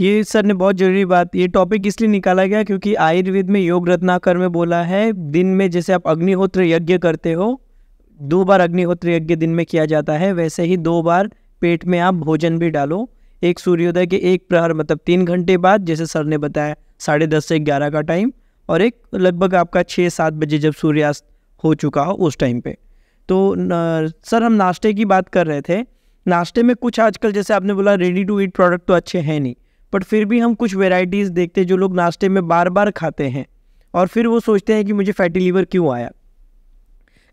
ये सर ने बहुत ज़रूरी बात ये टॉपिक इसलिए निकाला गया क्योंकि आयुर्वेद में योग रत्नाकर में बोला है दिन में जैसे आप अग्निहोत्र यज्ञ करते हो दो बार अग्निहोत्र यज्ञ दिन में किया जाता है वैसे ही दो बार पेट में आप भोजन भी डालो एक सूर्योदय के एक प्रहर मतलब तीन घंटे बाद जैसे सर ने बताया साढ़े दस से ग्यारह का टाइम और एक लगभग आपका छः सात बजे जब सूर्यास्त हो चुका हो उस टाइम पे तो न, सर हम नाश्ते की बात कर रहे थे नाश्ते में कुछ आजकल जैसे आपने बोला रेडी टू ईट प्रोडक्ट तो अच्छे हैं नहीं बट फिर भी हम कुछ वेराइटीज़ देखते हैं जो लोग नाश्ते में बार बार खाते हैं और फिर वो सोचते हैं कि मुझे फैटी लीवर क्यों आया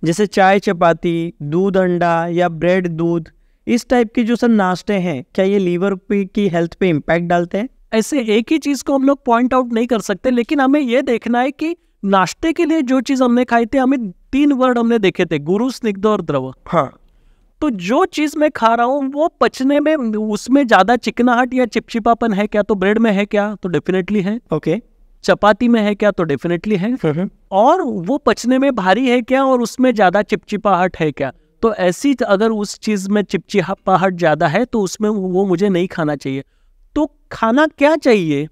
जैसे चाय चपाती दूध अंडा या ब्रेड दूध इस टाइप के जो सर नाश्ते हैं क्या ये लीवर पे की हेल्थ पे इम्पैक्ट डालते हैं ऐसे एक ही चीज़ को हम लोग पॉइंट आउट नहीं कर सकते लेकिन हमें यह देखना है कि नाश्ते के लिए जो चीज़ हमने खाई थी हमें तीन वर्ड हमने देखे थे गुरु स्निग्ध और द्रव हाँ तो जो चीज़ मैं खा रहा हूँ वो पचने में उसमें ज़्यादा चिकनाहट या चिपचिपापन है क्या तो ब्रेड में है क्या तो डेफिनेटली है ओके okay. चपाती में है क्या तो डेफिनेटली है हम्म। और वो पचने में भारी है क्या और उसमें ज़्यादा चिपचिपाहट है क्या तो ऐसी अगर उस चीज़ में चिपचिपाहट ज़्यादा है तो उसमें वो मुझे नहीं खाना चाहिए तो खाना क्या चाहिए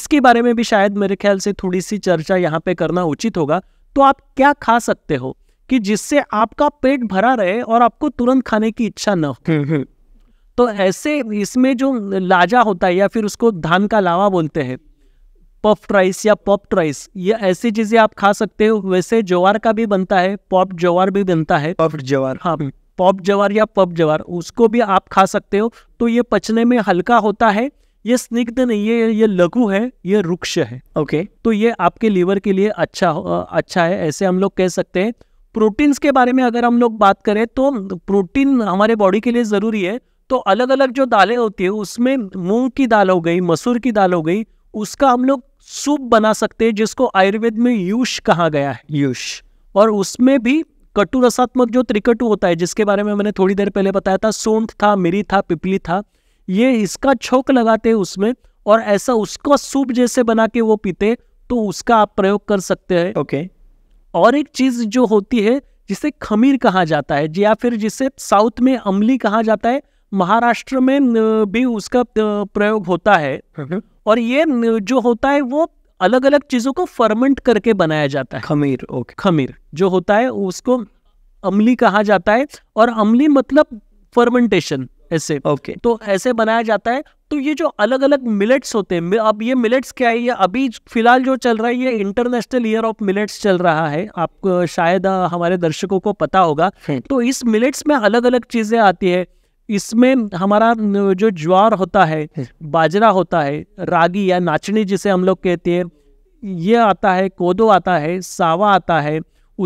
इसके बारे में भी शायद मेरे ख्याल से थोड़ी सी चर्चा यहाँ पे करना उचित होगा तो आप क्या खा सकते हो कि जिससे आपका पेट भरा रहे और आपको तुरंत खाने की इच्छा न हो हम्म, हम्म। तो ऐसे इसमें जो लाजा होता है या फिर उसको धान का लावा बोलते हैं पफ राइस या पॉप राइस ये ऐसी चीजें आप खा सकते हो वैसे ज्वार का भी बनता है पॉप जवार भी बनता है पफ ज्वार हाँ हम्म। पॉप जवार या पप जवार उसको भी आप खा सकते हो तो ये पचने में हल्का होता है ये स्निग्ध नहीं है ये लघु है ये रुक्ष है ओके okay. तो ये आपके लीवर के लिए अच्छा अच्छा है ऐसे हम लोग कह सकते हैं प्रोटीन्स के बारे में अगर हम लोग बात करें तो प्रोटीन हमारे बॉडी के लिए ज़रूरी है तो अलग अलग जो दालें होती है उसमें मूंग की दाल हो गई मसूर की दाल हो गई उसका हम लोग सूप बना सकते हैं जिसको आयुर्वेद में यूश कहा गया है यूश और उसमें भी कटु रसात्मक जो त्रिकटु होता है जिसके बारे में मैंने थोड़ी देर पहले बताया था सोंठ था मिरी था पिपली था ये इसका छोक लगाते हैं उसमें और ऐसा उसका सूप जैसे बना के वो पीते तो उसका आप प्रयोग कर सकते हैं ओके okay. और एक चीज़ जो होती है जिसे खमीर कहा जाता है या फिर जिसे साउथ में अमली कहा जाता है महाराष्ट्र में भी उसका प्रयोग होता है और ये जो होता है वो अलग अलग चीज़ों को फर्मेंट करके बनाया जाता है खमीर ओके खमीर जो होता है उसको अमली कहा जाता है और अमली मतलब फर्मेंटेशन ऐसे ओके तो ऐसे बनाया जाता है तो ये जो अलग अलग मिलेट्स होते हैं अब ये मिलेट्स क्या है ये अभी फिलहाल जो चल रहा है ये इंटरनेशनल ईयर ऑफ मिलेट्स चल रहा है आपको शायद हमारे दर्शकों को पता होगा हाँ। तो इस मिलेट्स में अलग अलग चीज़ें आती है इसमें हमारा जो ज्वार होता है हाँ। बाजरा होता है रागी या नाचनी जिसे हम लोग कहते हैं ये आता है कोदो आता है सावा आता है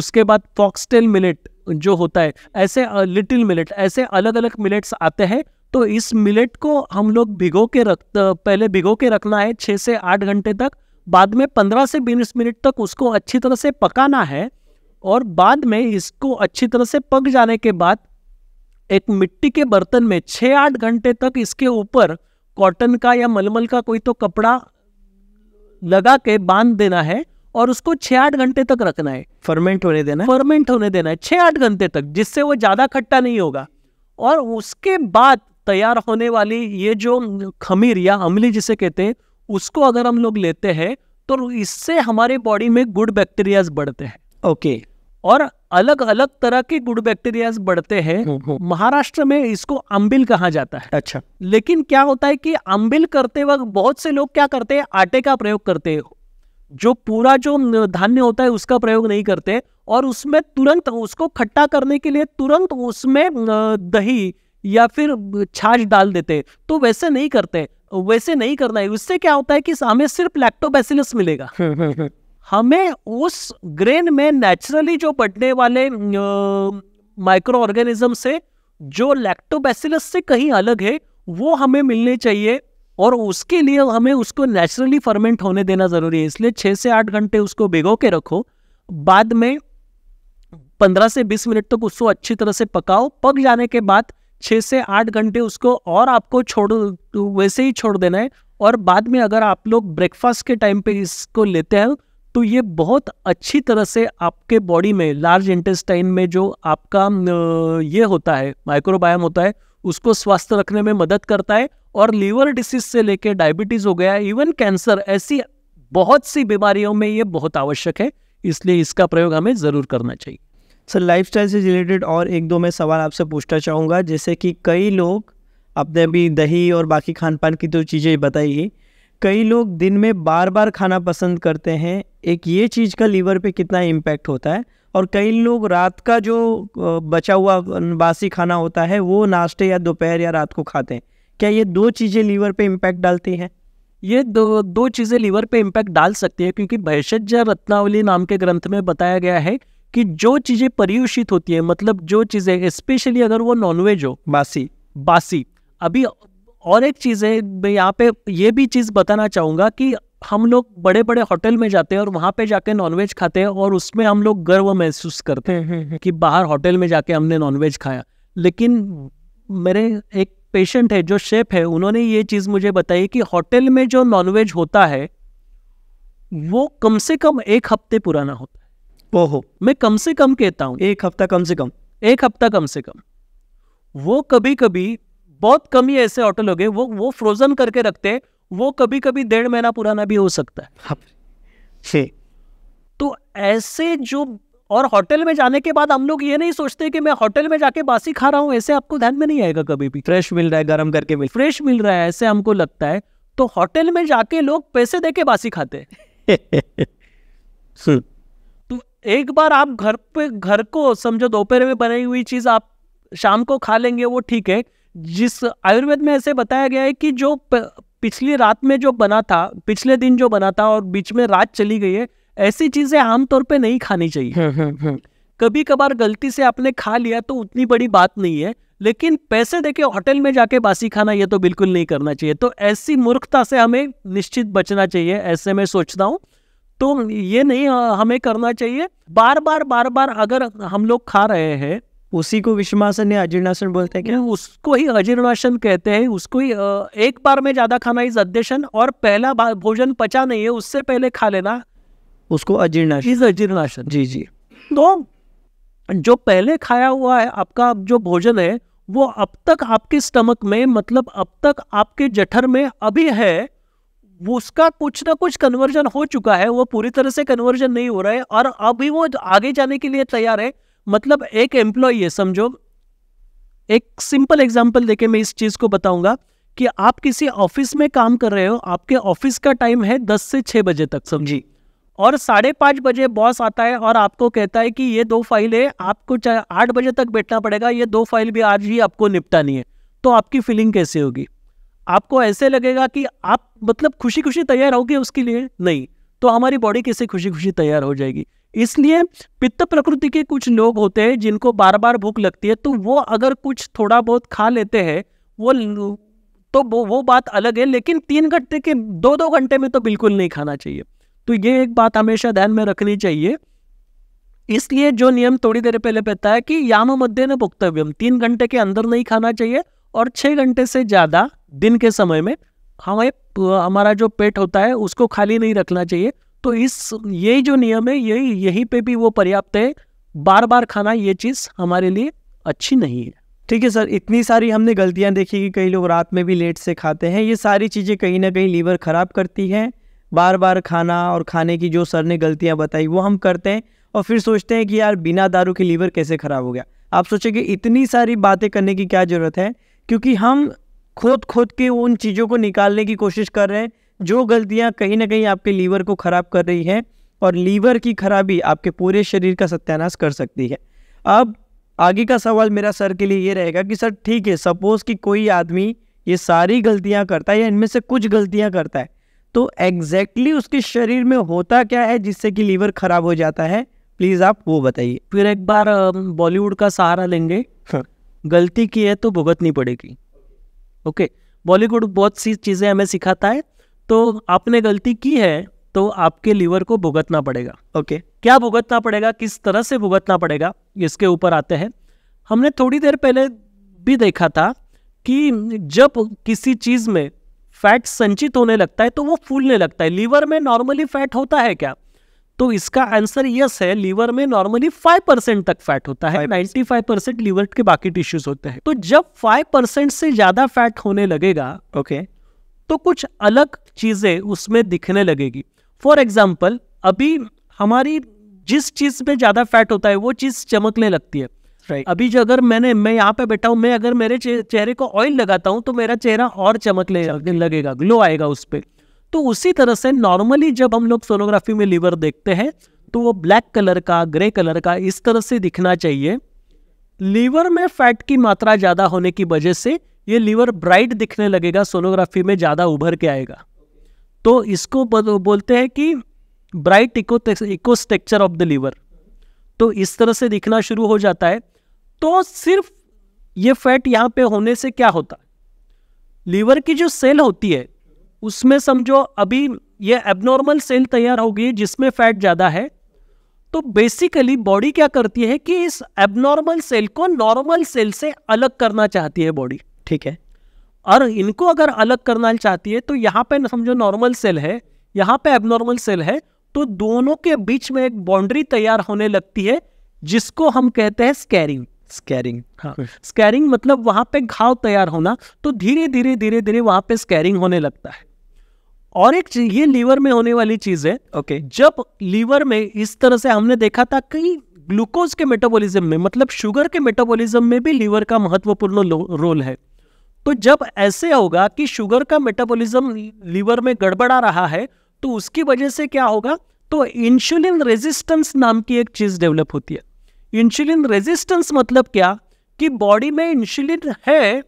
उसके बाद फॉक्सटेल मिलेट जो होता है ऐसे लिटिल मिलेट ऐसे अलग अलग मिलेट्स आते हैं तो इस मिलेट को हम लोग भिगो के रख पहले भिगो के रखना है छः से आठ घंटे तक बाद में पंद्रह से बीस मिनट तक उसको अच्छी तरह से पकाना है और बाद में इसको अच्छी तरह से पक जाने के बाद एक मिट्टी के बर्तन में छः आठ घंटे तक इसके ऊपर कॉटन का या मलमल का कोई तो कपड़ा लगा के बांध देना है और उसको छह आठ घंटे तक रखना है फर्मेंट होने देना है फर्मेंट होने देना है छह आठ घंटे तक जिससे वो ज़्यादा खट्टा नहीं होगा और उसके बाद तैयार होने वाली ये जो खमीर या अमली जिसे कहते हैं उसको अगर हम लोग लेते हैं तो इससे हमारे बॉडी में गुड बैक्टीरियाज बढ़ते हैं ओके और अलग अलग तरह के गुड बैक्टीरियाज बढ़ते हैं हम्म, हम्म। महाराष्ट्र में इसको अम्बिल कहा जाता है अच्छा लेकिन क्या होता है कि अम्बिल करते वक्त बहुत से लोग क्या करते हैं आटे का प्रयोग करते हैं जो पूरा जो धान्य होता है उसका प्रयोग नहीं करते और उसमें तुरंत उसको खट्टा करने के लिए तुरंत उसमें दही या फिर छाछ डाल देते तो वैसे नहीं करते वैसे नहीं करना है उससे क्या होता है कि हमें सिर्फ लैक्टोबैसिलस मिलेगा हमें उस ग्रेन में नेचुरली जो बढ़ने वाले माइक्रो ऑर्गेनिज्म से जो लैक्टोबैसिलस से कहीं अलग है वो हमें मिलने चाहिए और उसके लिए हमें उसको नेचुरली फर्मेंट होने देना ज़रूरी है इसलिए छः से आठ घंटे उसको भिगो के रखो बाद में पंद्रह से बीस मिनट तक तो उसको अच्छी तरह से पकाओ पक जाने के बाद छः से आठ घंटे उसको और आपको छोड़ वैसे ही छोड़ देना है और बाद में अगर आप लोग ब्रेकफास्ट के टाइम पे इसको लेते हैं तो ये बहुत अच्छी तरह से आपके बॉडी में लार्ज इंटेस्टाइन में जो आपका ये होता है माइक्रोबायम होता है उसको स्वस्थ रखने में मदद करता है और लीवर डिसीज से लेकर डायबिटीज हो गया इवन कैंसर ऐसी बहुत सी बीमारियों में ये बहुत आवश्यक है इसलिए इसका प्रयोग हमें ज़रूर करना चाहिए सर लाइफस्टाइल से रिलेटेड और एक दो मैं सवाल आपसे पूछना चाहूँगा जैसे कि कई लोग अपने अभी दही और बाकी खान पान की तो चीज़ें बताई कई लोग दिन में बार बार खाना पसंद करते हैं एक ये चीज़ का लीवर पे कितना इम्पैक्ट होता है और कई लोग रात का जो बचा हुआ बासी खाना होता है वो नाश्ते या दोपहर या रात को खाते हैं क्या ये दो चीज़ें लीवर पे इम्पैक्ट डालती हैं ये दो दो चीज़ें लीवर पे इम्पैक्ट डाल सकती है क्योंकि भैषज्य रत्नावली नाम के ग्रंथ में बताया गया है कि जो चीज़ें पर्यूषित होती है मतलब जो चीज़ें स्पेशली अगर वो नॉनवेज हो बासी बासी अभी और एक चीज़ है मैं यहाँ पे ये भी चीज़ बताना चाहूँगा कि हम लोग बड़े बड़े होटल में जाते हैं और वहाँ पे जाके नॉनवेज खाते हैं और उसमें हम लोग गर्व महसूस करते हैं हम्म, हम्म, हम्म। कि बाहर होटल में जाके हमने नॉनवेज खाया लेकिन मेरे एक पेशेंट है जो शेफ है उन्होंने ये चीज़ मुझे बताई कि होटल में जो नॉनवेज होता है वो कम से कम एक हफ्ते पुराना होता है ओहो मैं कम से कम कहता हूँ एक हफ्ता कम से कम एक हफ्ता कम से कम वो कभी कभी बहुत कम ही ऐसे होटल हो गए वो वो फ्रोजन करके रखते हैं वो कभी कभी डेढ़ महीना पुराना भी हो सकता है हाँ, तो ऐसे जो और होटल में जाने के बाद हम लोग ये नहीं सोचते कि मैं होटल में जाके बासी खा रहा हूँ ऐसे आपको ध्यान में नहीं आएगा कभी भी फ्रेश मिल रहा है गर्म करके मिल फ्रेश मिल रहा है ऐसे हमको लगता है तो होटल में जाके लोग पैसे दे के बासी खाते हैं तो एक बार आप घर पे घर को समझो दोपहर में बनाई हुई चीज आप शाम को खा लेंगे वो ठीक है जिस आयुर्वेद में ऐसे बताया गया है कि जो पिछली रात में जो बना था पिछले दिन जो बना था और बीच में रात चली गई है ऐसी चीजें आमतौर पर नहीं खानी चाहिए हम्म, हम्म, हम्म। कभी कभार गलती से आपने खा लिया तो उतनी बड़ी बात नहीं है लेकिन पैसे देके होटल में जाके बासी खाना ये तो बिल्कुल नहीं करना चाहिए तो ऐसी मूर्खता से हमें निश्चित बचना चाहिए ऐसे में सोचता हूँ तो ये नहीं हाँ, हमें करना चाहिए बार बार बार बार अगर हम लोग खा रहे हैं उसी को विश्वासन या अजीर्णासन बोलते हैं क्या उसको ही अजीर्णासन कहते हैं उसको ही एक बार में ज़्यादा खाना इज अध्यसन और पहला भोजन पचा नहीं है उससे पहले खा लेना उसको अजीर्णाशन इज अजीर्णासन जी जी तो जो पहले खाया हुआ है आपका जो भोजन है वो अब तक आपके स्टमक में मतलब अब तक आपके जठर में अभी है उसका कुछ ना कुछ कन्वर्जन हो चुका है वो पूरी तरह से कन्वर्जन नहीं हो रहा है और अभी वो आगे जाने के लिए तैयार है मतलब एक एम्प्लॉय है समझो एक सिंपल एग्जाम्पल देके मैं इस चीज़ को बताऊंगा कि आप किसी ऑफिस में काम कर रहे हो आपके ऑफिस का टाइम है दस से छः बजे तक समझी और साढ़े पाँच बजे बॉस आता है और आपको कहता है कि ये दो फाइल है आपको चाहे आठ बजे तक बैठना पड़ेगा ये दो फाइल भी आज ही आपको निपटानी है तो आपकी फीलिंग कैसे होगी आपको ऐसे लगेगा कि आप मतलब खुशी खुशी तैयार होगी उसके लिए नहीं तो हमारी बॉडी कैसे खुशी खुशी तैयार हो जाएगी इसलिए पित्त प्रकृति के कुछ लोग होते हैं जिनको बार बार भूख लगती है तो वो अगर कुछ थोड़ा बहुत खा लेते हैं वो तो वो वो बात अलग है लेकिन तीन घंटे के दो दो घंटे में तो बिल्कुल नहीं खाना चाहिए तो ये एक बात हमेशा ध्यान में रखनी चाहिए इसलिए जो नियम थोड़ी देर पहले पता है कि याम मध्य न भुक्तव्यम तीन घंटे के अंदर नहीं खाना चाहिए और छः घंटे से ज़्यादा दिन के समय में हमें हाँ हमारा जो पेट होता है उसको खाली नहीं रखना चाहिए तो इस यही जो नियम है यही यहीं पे भी वो पर्याप्त है बार बार खाना ये चीज़ हमारे लिए अच्छी नहीं है ठीक है सर इतनी सारी हमने गलतियां देखी कि कई लोग रात में भी लेट से खाते हैं ये सारी चीज़ें कहीं ना कहीं लीवर ख़राब करती हैं बार बार खाना और खाने की जो सर ने गलतियां बताई वो हम करते हैं और फिर सोचते हैं कि यार बिना दारू के लीवर कैसे ख़राब हो गया आप सोचेंगे इतनी सारी बातें करने की क्या ज़रूरत है क्योंकि हम खोद खोद के उन चीज़ों को निकालने की कोशिश कर रहे हैं जो गलतियाँ कहीं ना कहीं आपके लीवर को ख़राब कर रही हैं और लीवर की खराबी आपके पूरे शरीर का सत्यानाश कर सकती है अब आगे का सवाल मेरा सर के लिए ये रहेगा कि सर ठीक है सपोज़ कि कोई आदमी ये सारी गलतियाँ करता है या इनमें से कुछ गलतियाँ करता है तो एग्जैक्टली exactly उसके शरीर में होता क्या है जिससे कि लीवर ख़राब हो जाता है प्लीज़ आप वो बताइए फिर एक बार बॉलीवुड का सहारा लेंगे हाँ। गलती की है तो भुगतनी पड़ेगी ओके बॉलीवुड बहुत सी चीज़ें हमें सिखाता है तो आपने गलती की है तो आपके लीवर को भुगतना पड़ेगा ओके okay. क्या भुगतना पड़ेगा किस तरह से भुगतना पड़ेगा इसके ऊपर आते हैं हमने थोड़ी देर पहले भी देखा था कि जब किसी चीज़ में फैट संचित होने लगता है तो वो फूलने लगता है लीवर में नॉर्मली फैट होता है क्या तो इसका आंसर यस है लीवर में नॉर्मली 5 परसेंट तक फैट होता है 95 परसेंट लीवर के बाकी टिश्यूज होते हैं तो जब 5 परसेंट से ज्यादा फैट होने लगेगा ओके तो कुछ अलग चीजें उसमें दिखने लगेगी फॉर एग्जाम्पल अभी हमारी जिस चीज में ज्यादा फैट होता है वो चीज चमकने लगती है right. अभी जो अगर मैंने मैं यहाँ पे बैठा हूँ मैं अगर मेरे चेहरे को ऑयल लगाता हूँ तो मेरा चेहरा और चमकने लगेगा ग्लो आएगा उस पर तो उसी तरह से नॉर्मली जब हम लोग सोनोग्राफी में लीवर देखते हैं तो वो ब्लैक कलर का ग्रे कलर का इस तरह से दिखना चाहिए लीवर में फैट की मात्रा ज़्यादा होने की वजह से ये लीवर ब्राइट दिखने लगेगा सोनोग्राफी में ज़्यादा उभर के आएगा तो इसको बोलते हैं कि bright echo structure of the liver तो इस तरह से दिखना शुरू हो जाता है तो सिर्फ ये फैट यहाँ पे होने से क्या होता लीवर की जो सेल होती है उसमें समझो अभी ये एबनॉर्मल सेल तैयार होगी जिसमें फैट ज़्यादा है तो बेसिकली बॉडी क्या करती है कि इस एबनॉर्मल सेल को नॉर्मल सेल से अलग करना चाहती है बॉडी ठीक है और इनको अगर अलग करना चाहती है तो यहाँ पे समझो नॉर्मल सेल है यहाँ पे एबनॉर्मल सेल है तो दोनों के बीच में एक बाउंड्री तैयार होने लगती है जिसको हम कहते हैं स्कैरिंग स्कैरिंग हाँ स्कैरिंग हाँ, मतलब वहाँ पे घाव तैयार होना तो धीरे धीरे धीरे धीरे वहाँ पे स्कैरिंग होने लगता है और एक चीज ये लीवर में होने वाली चीज है ओके जब लीवर में इस तरह से हमने देखा था कई ग्लूकोज के मेटाबॉलिज्म में मतलब शुगर के मेटाबॉलिज्म में भी लीवर का महत्वपूर्ण रोल है तो जब ऐसे होगा कि शुगर का मेटाबॉलिज्म लीवर में गड़बड़ा रहा है तो उसकी वजह से क्या होगा तो इंसुलिन रेजिस्टेंस नाम की एक चीज डेवलप होती है इंसुलिन रेजिस्टेंस मतलब क्या कि बॉडी में इंसुलिन है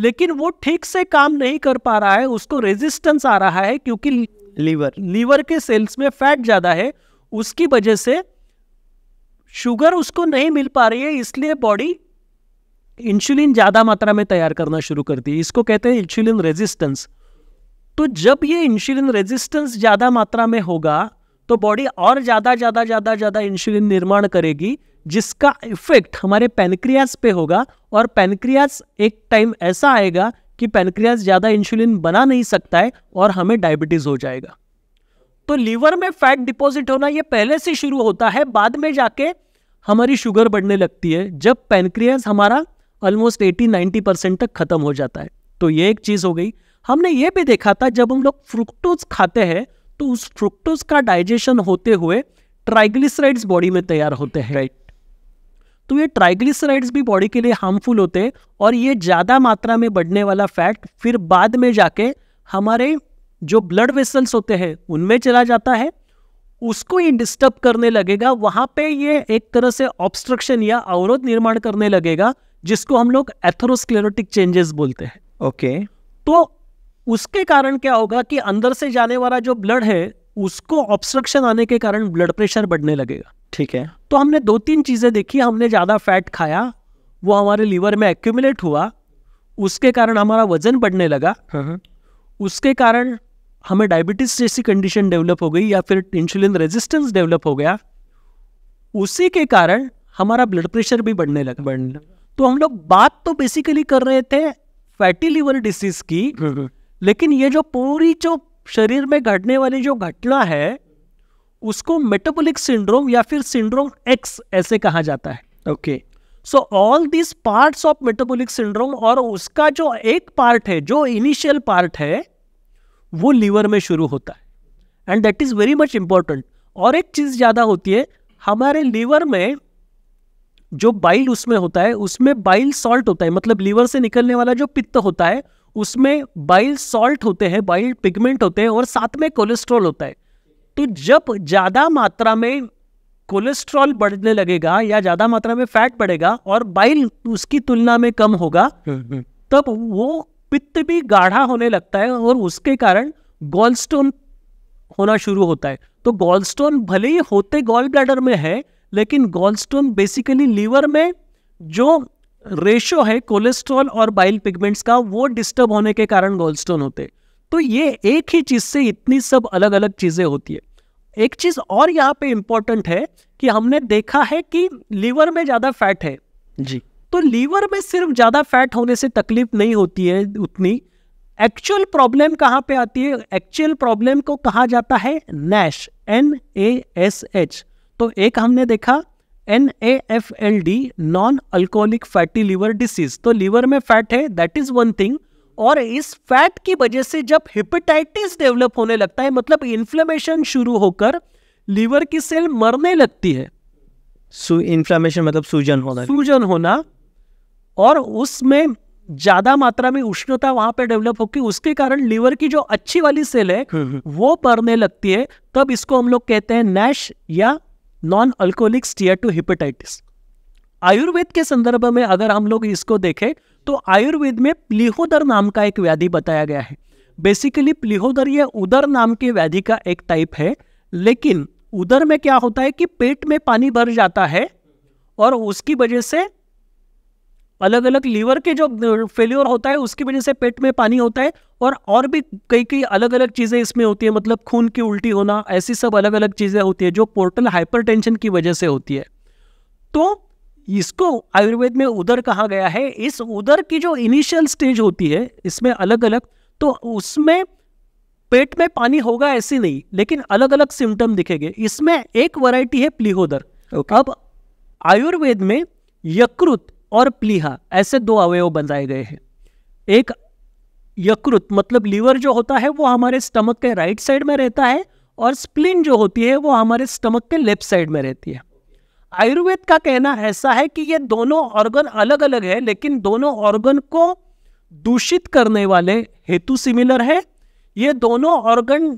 लेकिन वो ठीक से काम नहीं कर पा रहा है उसको रेजिस्टेंस आ रहा है क्योंकि लीवर लीवर के सेल्स में फैट ज़्यादा है उसकी वजह से शुगर उसको नहीं मिल पा रही है इसलिए बॉडी इंसुलिन ज़्यादा मात्रा में तैयार करना शुरू करती है इसको कहते हैं इंसुलिन रेजिस्टेंस तो जब ये इंसुलिन रेजिस्टेंस ज़्यादा मात्रा में होगा तो बॉडी और ज़्यादा ज़्यादा ज़्यादा ज़्यादा इंसुलिन निर्माण करेगी जिसका इफेक्ट हमारे पेनक्रियाज पे होगा और पेनक्रियाज एक टाइम ऐसा आएगा कि पेनक्रियाज ज़्यादा इंसुलिन बना नहीं सकता है और हमें डायबिटीज़ हो जाएगा तो लीवर में फैट डिपॉजिट होना ये पहले से शुरू होता है बाद में जाके हमारी शुगर बढ़ने लगती है जब पेनक्रियाज हमारा ऑलमोस्ट एटी नाइनटी परसेंट तक ख़त्म हो जाता है तो ये एक चीज़ हो गई हमने ये भी देखा था जब हम लोग फ्रुक्टोज खाते हैं तो उस फ्रुक्टोज का डाइजेशन होते हुए ट्राइग्लिसराइड्स बॉडी में तैयार होते हैं राइट तो ये ट्राइग्लिसराइड्स भी बॉडी के लिए हार्मफुल होते हैं और ये ज़्यादा मात्रा में बढ़ने वाला फैट फिर बाद में जाके हमारे जो ब्लड वेसल्स होते हैं उनमें चला जाता है उसको ये डिस्टर्ब करने लगेगा वहाँ पे ये एक तरह से ऑब्स्ट्रक्शन या अवरोध निर्माण करने लगेगा जिसको हम लोग एथरोस्क्लेरोटिक चेंजेस बोलते हैं ओके okay. तो उसके कारण क्या होगा कि अंदर से जाने वाला जो ब्लड है उसको ऑब्स्ट्रक्शन आने के कारण ब्लड प्रेशर बढ़ने लगेगा ठीक है तो हमने दो तीन चीज़ें देखी हमने ज़्यादा फैट खाया वो हमारे लीवर में एक्यूमुलेट हुआ उसके कारण हमारा वजन बढ़ने लगा हाँ, हाँ। उसके कारण हमें डायबिटीज़ जैसी कंडीशन डेवलप हो गई या फिर इंसुलिन रेजिस्टेंस डेवलप हो गया उसी के कारण हमारा ब्लड प्रेशर भी बढ़ने लगा बढ़ने लगा तो हम लोग बात तो बेसिकली कर रहे थे फैटी लीवर डिसीज की हाँ, लेकिन ये जो पूरी जो शरीर में घटने वाली जो घटना है उसको मेटाबॉलिक सिंड्रोम या फिर सिंड्रोम एक्स ऐसे कहा जाता है okay so all this parts of metabolic syndrome और उसका जो एक पार्ट है जो इनिशियल पार्ट है वो लीवर में शुरू होता है and that is very much important और एक चीज़ ज़्यादा होती है हमारे लीवर में जो बाइल उसमें होता है उसमें बाइल सॉल्ट होता है मतलब लीवर से निकलने वाला जो पित्त होता है उसमें बाइल सॉल्ट होते हैं बाइल पिगमेंट होते हैं और साथ में कोलेस्ट्रॉल होता है तो जब ज़्यादा मात्रा में कोलेस्ट्रॉल बढ़ने लगेगा या ज़्यादा मात्रा में फैट बढ़ेगा और बाइल उसकी तुलना में कम होगा हम्म, हम्म। तब वो पित्त भी गाढ़ा होने लगता है और उसके कारण गोल्डस्टोन होना शुरू होता है तो गोल्डस्टोन भले ही होते गॉल ब्लैडर में है लेकिन गोल्डस्टोन बेसिकली लीवर में जो रेशो है कोलेस्ट्रॉल और बाइल पिगमेंट्स का वो डिस्टर्ब होने के कारण गोल्डस्टोन होते तो ये एक ही चीज़ से इतनी सब अलग अलग चीज़ें होती है एक चीज़ और यहाँ पे इंपॉर्टेंट है कि हमने देखा है कि लीवर में ज़्यादा फैट है जी तो लीवर में सिर्फ ज़्यादा फैट होने से तकलीफ नहीं होती है उतनी एक्चुअल प्रॉब्लम कहाँ पे आती है एक्चुअल प्रॉब्लम को कहा जाता है NASH N A S H तो एक हमने देखा N A F L D non alcoholic fatty liver disease तो लीवर में फैट है दैट इज वन थिंग और इस फैट की वजह से जब हिपेटाइटिस डेवलप होने लगता है मतलब इन्फ्लेमेशन शुरू होकर लीवर की सेल मरने लगती है इन्फ्लेमेशन मतलब सूजन होना सूजन होना और उसमें ज्यादा मात्रा में उष्णता वहां पे डेवलप होकर उसके कारण लीवर की जो अच्छी वाली सेल है हम्म, हम्म। वो मरने लगती है तब इसको हम लोग कहते हैं नैश या non alcoholic steatohepatitis Ayurveda के संदर्भ में अगर हम लोग इसको देखें तो आयुर्वेद में प्लीहोदर नाम का एक व्याधि बताया गया है बेसिकली प्लीहोदर यह उदर नाम की व्याधि का एक टाइप है लेकिन उदर में क्या होता है कि पेट में पानी भर जाता है और उसकी वजह से अलग अलग लीवर के जो फेल्योर होता है उसकी वजह से पेट में पानी होता है और और भी कई कई अलग अलग चीज़ें इसमें होती है मतलब खून की उल्टी होना ऐसी सब अलग अलग चीज़ें होती है जो पोर्टल हाइपरटेंशन की वजह से होती है तो इसको आयुर्वेद में उधर कहा गया है इस उदर की जो इनिशियल स्टेज होती है इसमें अलग अलग तो उसमें पेट में पानी होगा ऐसी नहीं लेकिन अलग अलग सिम्टम दिखेंगे इसमें एक वैरायटी है प्लीहोदर okay. अब आयुर्वेद में यकृत और प्लीहा ऐसे दो अवयव बनाए गए हैं एक यकृत मतलब लीवर जो होता है वो हमारे स्टमक के राइट साइड में रहता है और स्प्लिन जो होती है वो हमारे स्टमक के लेफ्ट साइड में रहती है आयुर्वेद का कहना ऐसा है कि ये दोनों ऑर्गन अलग अलग है लेकिन दोनों ऑर्गन को दूषित करने वाले हेतु सिमिलर है ये दोनों ऑर्गन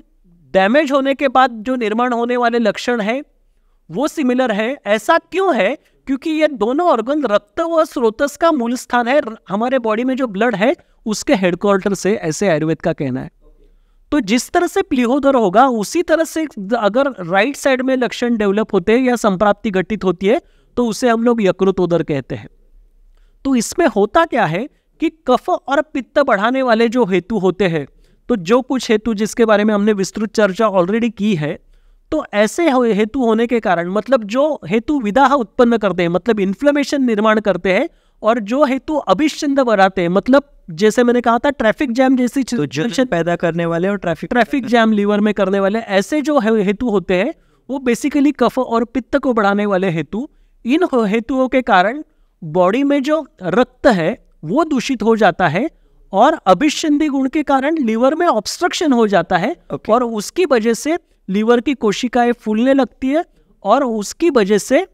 डैमेज होने के बाद जो निर्माण होने वाले लक्षण है वो सिमिलर है ऐसा क्यों है क्योंकि ये दोनों ऑर्गन रक्त व स्रोतस का मूल स्थान है हमारे बॉडी में जो ब्लड है उसके हेडक्वार्टर से ऐसे आयुर्वेद का कहना है तो जिस तरह से प्लीहोदर होगा उसी तरह से अगर राइट साइड में लक्षण डेवलप होते हैं या संप्राप्ति घटित होती है तो उसे हम लोग यकृतोदर कहते हैं तो इसमें होता क्या है कि कफ और पित्त बढ़ाने वाले जो हेतु होते हैं तो जो कुछ हेतु जिसके बारे में हमने विस्तृत चर्चा ऑलरेडी की है तो ऐसे हेतु होने के कारण मतलब जो हेतु विदाह उत्पन्न करते हैं मतलब इन्फ्लेमेशन निर्माण करते हैं और जो हेतु अभिश्चंद बनाते हैं मतलब जैसे मैंने कहा था ट्रैफिक जैम जैसी तो पैदा करने वाले और ट्रैफिक ट्रैफिक जैम लीवर में करने वाले ऐसे जो हेतु होते हैं वो बेसिकली कफ और पित्त को बढ़ाने वाले हेतु इन हेतुओं के कारण बॉडी में जो रक्त है वो दूषित हो जाता है और अभिश्चंदी गुण के कारण लीवर में ऑब्स्ट्रक्शन हो जाता है okay. और उसकी वजह से लीवर की कोशिकाएं फूलने लगती है और उसकी वजह से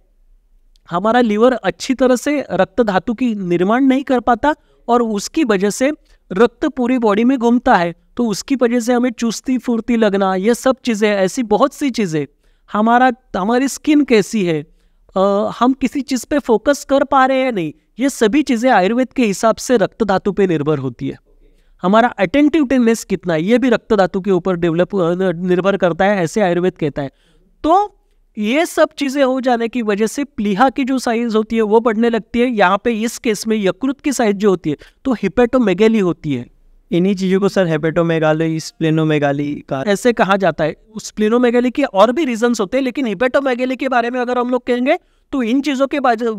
हमारा लीवर अच्छी तरह से रक्त धातु की निर्माण नहीं कर पाता और उसकी वजह से रक्त पूरी बॉडी में घूमता है तो उसकी वजह से हमें चुस्ती फुर्ती लगना ये सब चीज़ें ऐसी बहुत सी चीज़ें हमारा हमारी स्किन कैसी है आ, हम किसी चीज़ पे फोकस कर पा रहे हैं नहीं ये सभी चीज़ें आयुर्वेद के हिसाब से रक्त धातु पे निर्भर होती है हमारा अटेंटिवनेस कितना है ये भी रक्त धातु के ऊपर डेवलप निर्भर करता है ऐसे आयुर्वेद कहता है तो ये सब चीज़ें हो जाने की वजह से प्लीहा की जो साइज होती है वो बढ़ने लगती है यहाँ पे इस केस में यकृत की साइज जो होती है तो हिपेटोमेगेली होती है इन्हीं चीज़ों को सर हेपेटोमेगाली स्प्लेनोमेगाली का ऐसे कहा जाता है स्प्लेनोमेगाली के और भी रीजंस होते हैं लेकिन हिपेटोमेगाली के बारे में अगर हम लोग कहेंगे तो इन चीज़ों के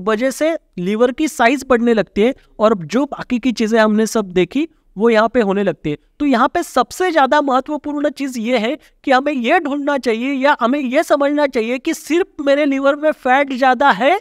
वजह से लीवर की साइज बढ़ने लगती है और जो बाकी की चीज़ें हमने सब देखी वो यहाँ पे होने लगते हैं तो यहाँ पे सबसे ज़्यादा महत्वपूर्ण चीज़ ये है कि हमें ये ढूंढना चाहिए या हमें यह समझना चाहिए कि सिर्फ मेरे लीवर में फैट ज़्यादा है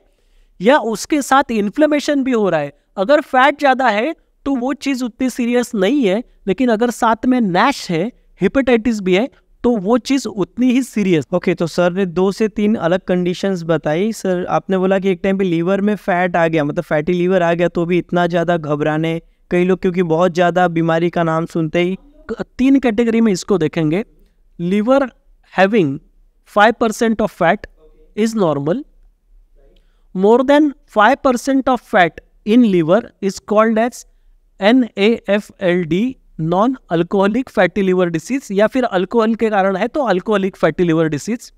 या उसके साथ इन्फ्लेमेशन भी हो रहा है अगर फैट ज़्यादा है तो वो चीज़ उतनी सीरियस नहीं है लेकिन अगर साथ में नैश है हिपेटाइटिस भी है तो वो चीज़ उतनी ही सीरियस ओके okay, तो सर ने दो से तीन अलग कंडीशंस बताई सर आपने बोला कि एक टाइम पे लीवर में फैट आ गया मतलब फैटी लीवर आ गया तो भी इतना ज़्यादा घबराने कई लोग क्योंकि बहुत ज़्यादा बीमारी का नाम सुनते ही तीन कैटेगरी में इसको देखेंगे liver having five percent of fat is normal more than five percent of fat in liver is called as N A F L D non alcoholic fatty liver disease या फिर अल्कोहल के कारण है तो alcoholic fatty liver disease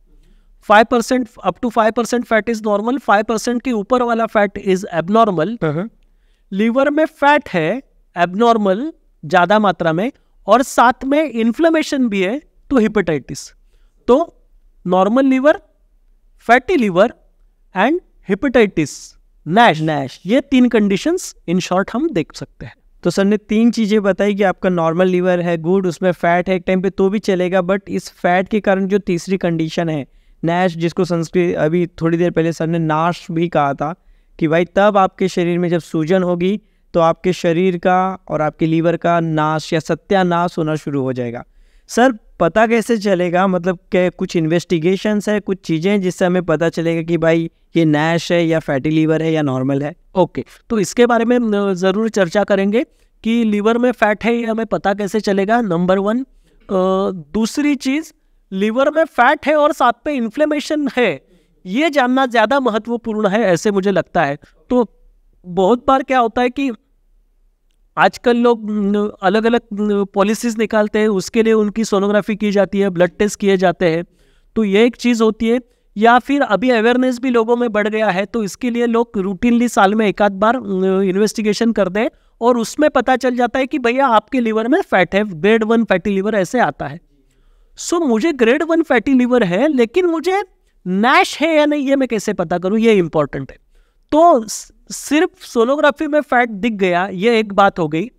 five percent up to five percent fat is normal five percent के ऊपर वाला fat is abnormal हाँ, हाँ। लीवर में फैट है एबनॉर्मल ज़्यादा मात्रा में और साथ में इन्फ्लेमेशन भी है तो हिपेटाइटिस तो normal liver fatty liver and hepatitis NASH NASH ये तीन कंडीशंस इन शॉर्ट हम देख सकते हैं तो सर ने तीन चीज़ें बताई कि आपका नॉर्मल लीवर है गुड उसमें फैट है एक टाइम पे तो भी चलेगा बट इस फैट के कारण जो तीसरी कंडीशन है नैश जिसको संस्कृत अभी थोड़ी देर पहले सर ने नाश भी कहा था कि भाई तब आपके शरीर में जब सूजन होगी तो आपके शरीर का और आपके लीवर का नाश या सत्यानाश होना शुरू हो जाएगा सर पता कैसे चलेगा मतलब क्या कुछ इन्वेस्टिगेशंस है कुछ चीज़ें जिससे हमें पता चलेगा कि भाई ये नैश है या फैटी लीवर है या नॉर्मल है ओके okay. तो इसके बारे में ज़रूर चर्चा करेंगे कि लीवर में फैट है ये हमें पता कैसे चलेगा नंबर वन दूसरी चीज़ लीवर में फैट है और साथ पे इन्फ्लेमेशन है ये जानना ज़्यादा महत्वपूर्ण है ऐसे मुझे लगता है तो बहुत बार क्या होता है कि आजकल लोग अलग अलग पॉलिसीज़ निकालते हैं उसके लिए उनकी सोनोग्राफी की जाती है ब्लड टेस्ट किए जाते हैं तो ये एक चीज़ होती है या फिर अभी अवेयरनेस भी लोगों में बढ़ गया है तो इसके लिए लोग रूटीनली साल में एक आध बार इन्वेस्टिगेशन कर दें और उसमें पता चल जाता है कि भैया आपके लीवर में फैट है ग्रेड वन फैटी लीवर ऐसे आता है सो so, मुझे ग्रेड वन फैटी लीवर है लेकिन मुझे नैश है या नहीं ये मैं कैसे पता करूँ ये इंपॉर्टेंट है तो सिर्फ सोनोग्राफी में फैट दिख गया ये एक बात हो गई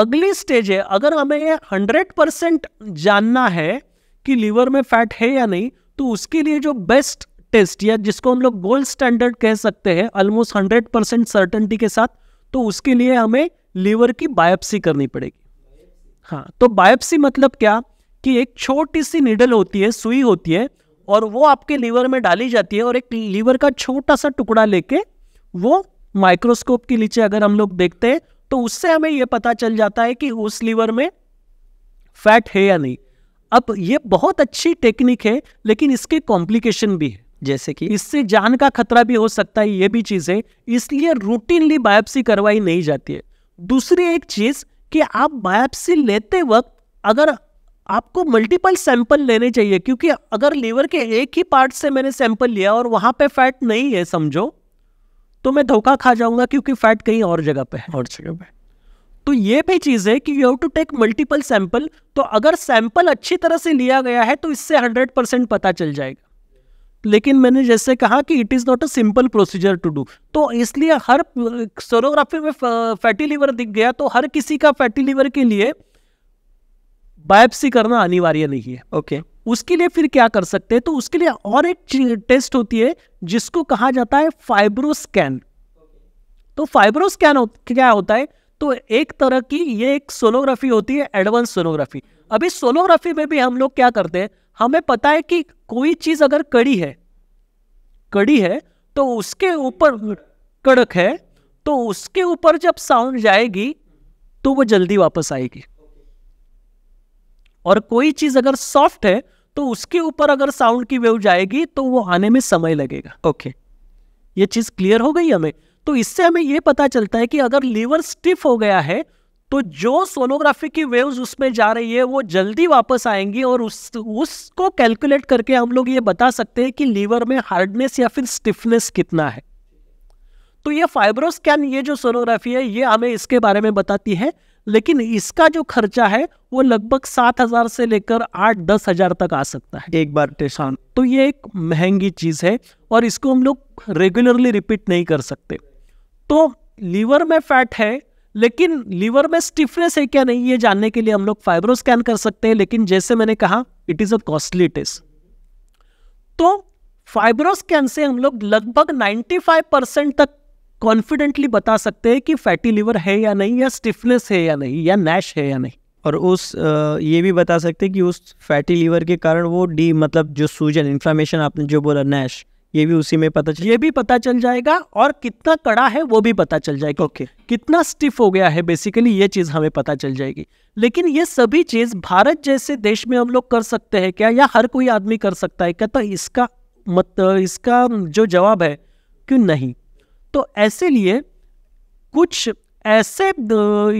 अगली स्टेज है अगर हमें हंड्रेड परसेंट जानना है कि लीवर में फैट है या नहीं तो उसके लिए जो बेस्ट टेस्ट या जिसको हम लोग गोल्ड स्टैंडर्ड कह सकते हैं ऑलमोस्ट हंड्रेड परसेंट सर्टनटी के साथ तो उसके लिए हमें लीवर की बायोप्सी करनी पड़ेगी हाँ तो बायोप्सी मतलब क्या कि एक छोटी सी निडल होती है सुई होती है और वो आपके लीवर में डाली जाती है और एक लीवर का छोटा सा टुकड़ा लेके वो माइक्रोस्कोप के नीचे अगर हम लोग देखते हैं तो उससे हमें यह पता चल जाता है कि उस लीवर में फैट है या नहीं अब ये बहुत अच्छी टेक्निक है लेकिन इसके कॉम्प्लिकेशन भी है जैसे कि इससे जान का खतरा भी हो सकता है ये भी चीज़ है इसलिए रूटीनली बायोप्सी करवाई नहीं जाती है दूसरी एक चीज़ कि आप बायोप्सी लेते वक्त अगर आपको मल्टीपल सैंपल लेने चाहिए क्योंकि अगर लीवर के एक ही पार्ट से मैंने सैंपल लिया और वहां पे फैट नहीं है समझो तो मैं धोखा खा जाऊंगा क्योंकि फैट कहीं और जगह पे है और जगह पे तो ये भी चीज़ है कि you have to take multiple sample तो अगर सैंपल अच्छी तरह से लिया गया है तो इससे हंड्रेड परसेंट पता चल जाएगा लेकिन मैंने जैसे कहा कि it is not a simple procedure to do तो इसलिए हर सोनोग्राफी uh, में फैटी uh, लीवर दिख गया तो हर किसी का फैटी लीवर के लिए बायोप्सी करना अनिवार्य नहीं है ओके okay. उसके लिए फिर क्या कर सकते हैं तो उसके लिए और एक टेस्ट होती है जिसको कहा जाता है फाइब्रोस्कैन तो फाइब्रोस्कैन हो, क्या होता है तो एक तरह की ये एक सोनोग्राफी होती है एडवांस सोनोग्राफी अभी सोनोग्राफी में भी हम लोग क्या करते हैं हमें पता है कि कोई चीज अगर कड़ी है कड़ी है तो उसके ऊपर कड़क है तो उसके ऊपर जब साउंड जाएगी तो वो जल्दी वापस आएगी और कोई चीज अगर सॉफ्ट है तो उसके ऊपर अगर साउंड की वेव जाएगी तो वो आने में समय लगेगा ओके ये चीज क्लियर हो गई हमें तो इससे हमें यह पता चलता है कि अगर लीवर स्टिफ हो गया है तो जो सोनोग्राफी की वेव्स उसमें जा रही है वो जल्दी वापस आएंगी और उस उसको कैलकुलेट करके हम लोग ये बता सकते हैं कि लीवर में हार्डनेस या फिर स्टिफनेस कितना है तो ये फाइब्रोस्कैन ये जो सोनोग्राफी है ये हमें इसके बारे में बताती है लेकिन इसका जो खर्चा है वो लगभग सात हजार से लेकर आठ दस हजार तक आ सकता है एक बार टेस्टान तो ये एक महंगी चीज है और इसको हम लोग रेगुलरली रिपीट नहीं कर सकते तो लीवर में फैट है लेकिन लीवर में स्टिफनेस है क्या नहीं ये जानने के लिए हम लोग फाइब्रो स्कैन कर सकते हैं लेकिन जैसे मैंने कहा it is a costly test तो फाइब्रो स्कैन से हम लोग लगभग 95 परसेंट तक कॉन्फिडेंटली बता सकते हैं कि फैटी लिवर है या नहीं या स्टिफनेस है या नहीं या नैश है या नहीं और उस ये भी बता सकते हैं कि उस फैटी लीवर के कारण वो डी मतलब जो सूजन इन्फ्लामेशन आपने जो बोला नैश ये भी उसी में पता चल ये भी पता चल जाएगा और कितना कड़ा है वो भी पता चल जाएगा ओके okay. कितना स्टिफ हो गया है बेसिकली ये चीज़ हमें पता चल जाएगी लेकिन ये सभी चीज़ भारत जैसे देश में हम लोग कर सकते हैं क्या या हर कोई आदमी कर सकता है क्या तो इसका मत इसका जो जवाब है क्यों नहीं तो ऐसे लिए कुछ ऐसे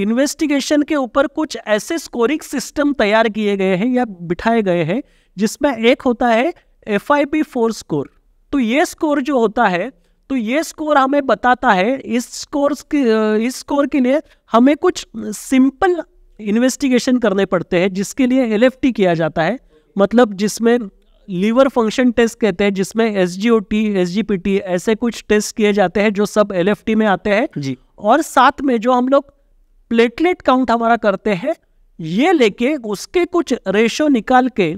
इन्वेस्टिगेशन के ऊपर कुछ ऐसे स्कोरिंग सिस्टम तैयार किए गए हैं या बिठाए गए हैं जिसमें एक होता है F I P four score तो ये स्कोर जो होता है तो ये स्कोर हमें बताता है इस स्कोर इस स्कोर के लिए हमें कुछ सिंपल इन्वेस्टिगेशन करने पड़ते हैं जिसके लिए एल किया जाता है मतलब जिसमें लीवर फंक्शन टेस्ट कहते हैं जिसमें S G O T S G P T ऐसे कुछ टेस्ट किए जाते हैं जो सब एल एफ टी में आते हैं जी और साथ में जो हम लोग प्लेटलेट काउंट हमारा करते हैं ये लेके उसके कुछ रेशो निकाल के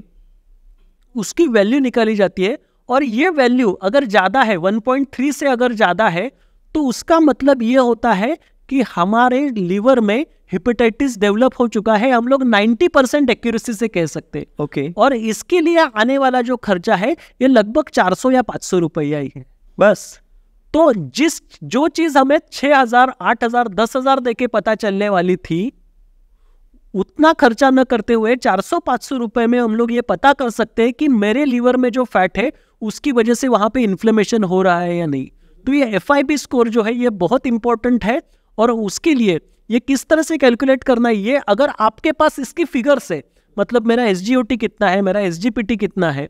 उसकी वैल्यू निकाली जाती है और ये वैल्यू अगर ज़्यादा है 1.3 से अगर ज़्यादा है तो उसका मतलब ये होता है कि हमारे लीवर में हेपेटाइटिस डेवलप हो चुका है हम लोग 90 परसेंट एक्यूरेसी से कह सकते हैं ओके okay. और इसके लिए आने वाला जो खर्चा है ये लगभग 400 या 500 सौ रुपया ही है बस तो जिस जो चीज हमें 6000, 8000, 10000 देके पता चलने वाली थी उतना खर्चा न करते हुए 400-500 रुपए में हम लोग ये पता कर सकते हैं कि मेरे लीवर में जो फैट है उसकी वजह से वहां पे इन्फ्लेमेशन हो रहा है या नहीं तो ये एफ स्कोर जो है ये बहुत इंपॉर्टेंट है और उसके लिए ये किस तरह से कैलकुलेट करना है ये अगर आपके पास इसकी फिगर्स है मतलब मेरा एस कितना है मेरा एस कितना है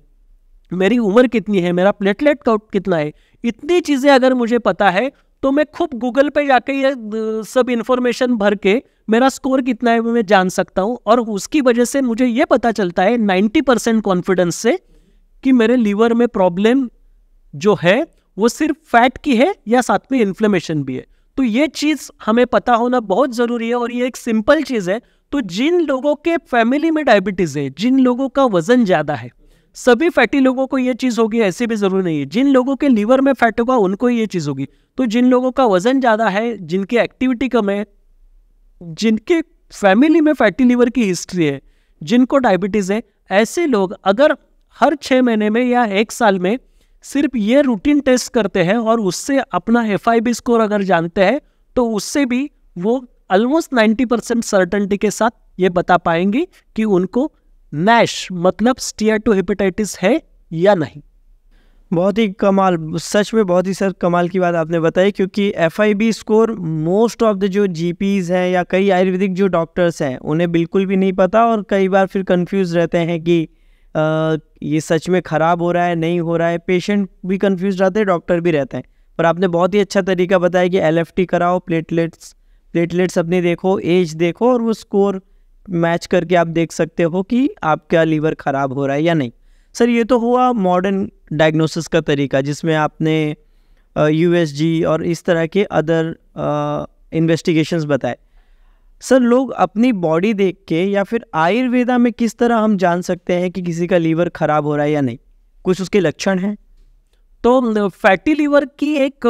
मेरी उम्र कितनी है मेरा प्लेटलेट काउट कितना है इतनी चीज़ें अगर मुझे पता है तो मैं खुद गूगल पे जाके ये सब इन्फॉर्मेशन भर के मेरा स्कोर कितना है मैं जान सकता हूँ और उसकी वजह से मुझे ये पता चलता है 90 परसेंट कॉन्फिडेंस से कि मेरे लीवर में प्रॉब्लम जो है वो सिर्फ फैट की है या साथ में इन्फ्लेमेशन भी है तो ये चीज़ हमें पता होना बहुत ज़रूरी है और ये एक सिंपल चीज़ है तो जिन लोगों के फैमिली में डायबिटीज़ है जिन लोगों का वज़न ज़्यादा है सभी फैटी लोगों को ये चीज़ होगी ऐसी भी ज़रूरी नहीं है जिन लोगों के लीवर में फैट होगा उनको ये चीज़ होगी तो जिन लोगों का वज़न ज़्यादा है जिनकी एक्टिविटी कम है जिनके फैमिली में फैटी लीवर की हिस्ट्री है जिनको डायबिटीज़ है ऐसे लोग अगर हर छः महीने में या एक साल में सिर्फ ये रूटीन टेस्ट करते हैं और उससे अपना एफ स्कोर अगर जानते हैं तो उससे भी वो ऑलमोस्ट नाइन्टी परसेंट सर्टनटी के साथ ये बता पाएंगे कि उनको नैश मतलब स्टीयर टू हेपेटाइटिस है या नहीं बहुत ही कमाल सच में बहुत ही सर कमाल की बात आपने बताई क्योंकि F score most of the जो जी हैं या कई आयुर्वेदिक जो डॉक्टर्स हैं उन्हें बिल्कुल भी नहीं पता और कई बार फिर कंफ्यूज रहते हैं कि ये सच में ख़राब हो रहा है नहीं हो रहा है पेशेंट भी कंफ्यूज रहते हैं डॉक्टर भी रहते हैं पर आपने बहुत ही अच्छा तरीका बताया कि एल कराओ प्लेटलेट्स प्लेटलेट्स अपने देखो एज देखो और वो स्कोर मैच करके आप देख सकते हो कि आपका लीवर ख़राब हो रहा है या नहीं सर ये तो हुआ मॉडर्न डायग्नोसिस का तरीका जिसमें आपने यू और इस तरह के अदर इन्वेस्टिगेशंस बताए सर लोग अपनी बॉडी देख के या फिर आयुर्वेदा में किस तरह हम जान सकते हैं कि किसी का लीवर खराब हो रहा है या नहीं कुछ उसके लक्षण हैं तो फैटी लीवर की एक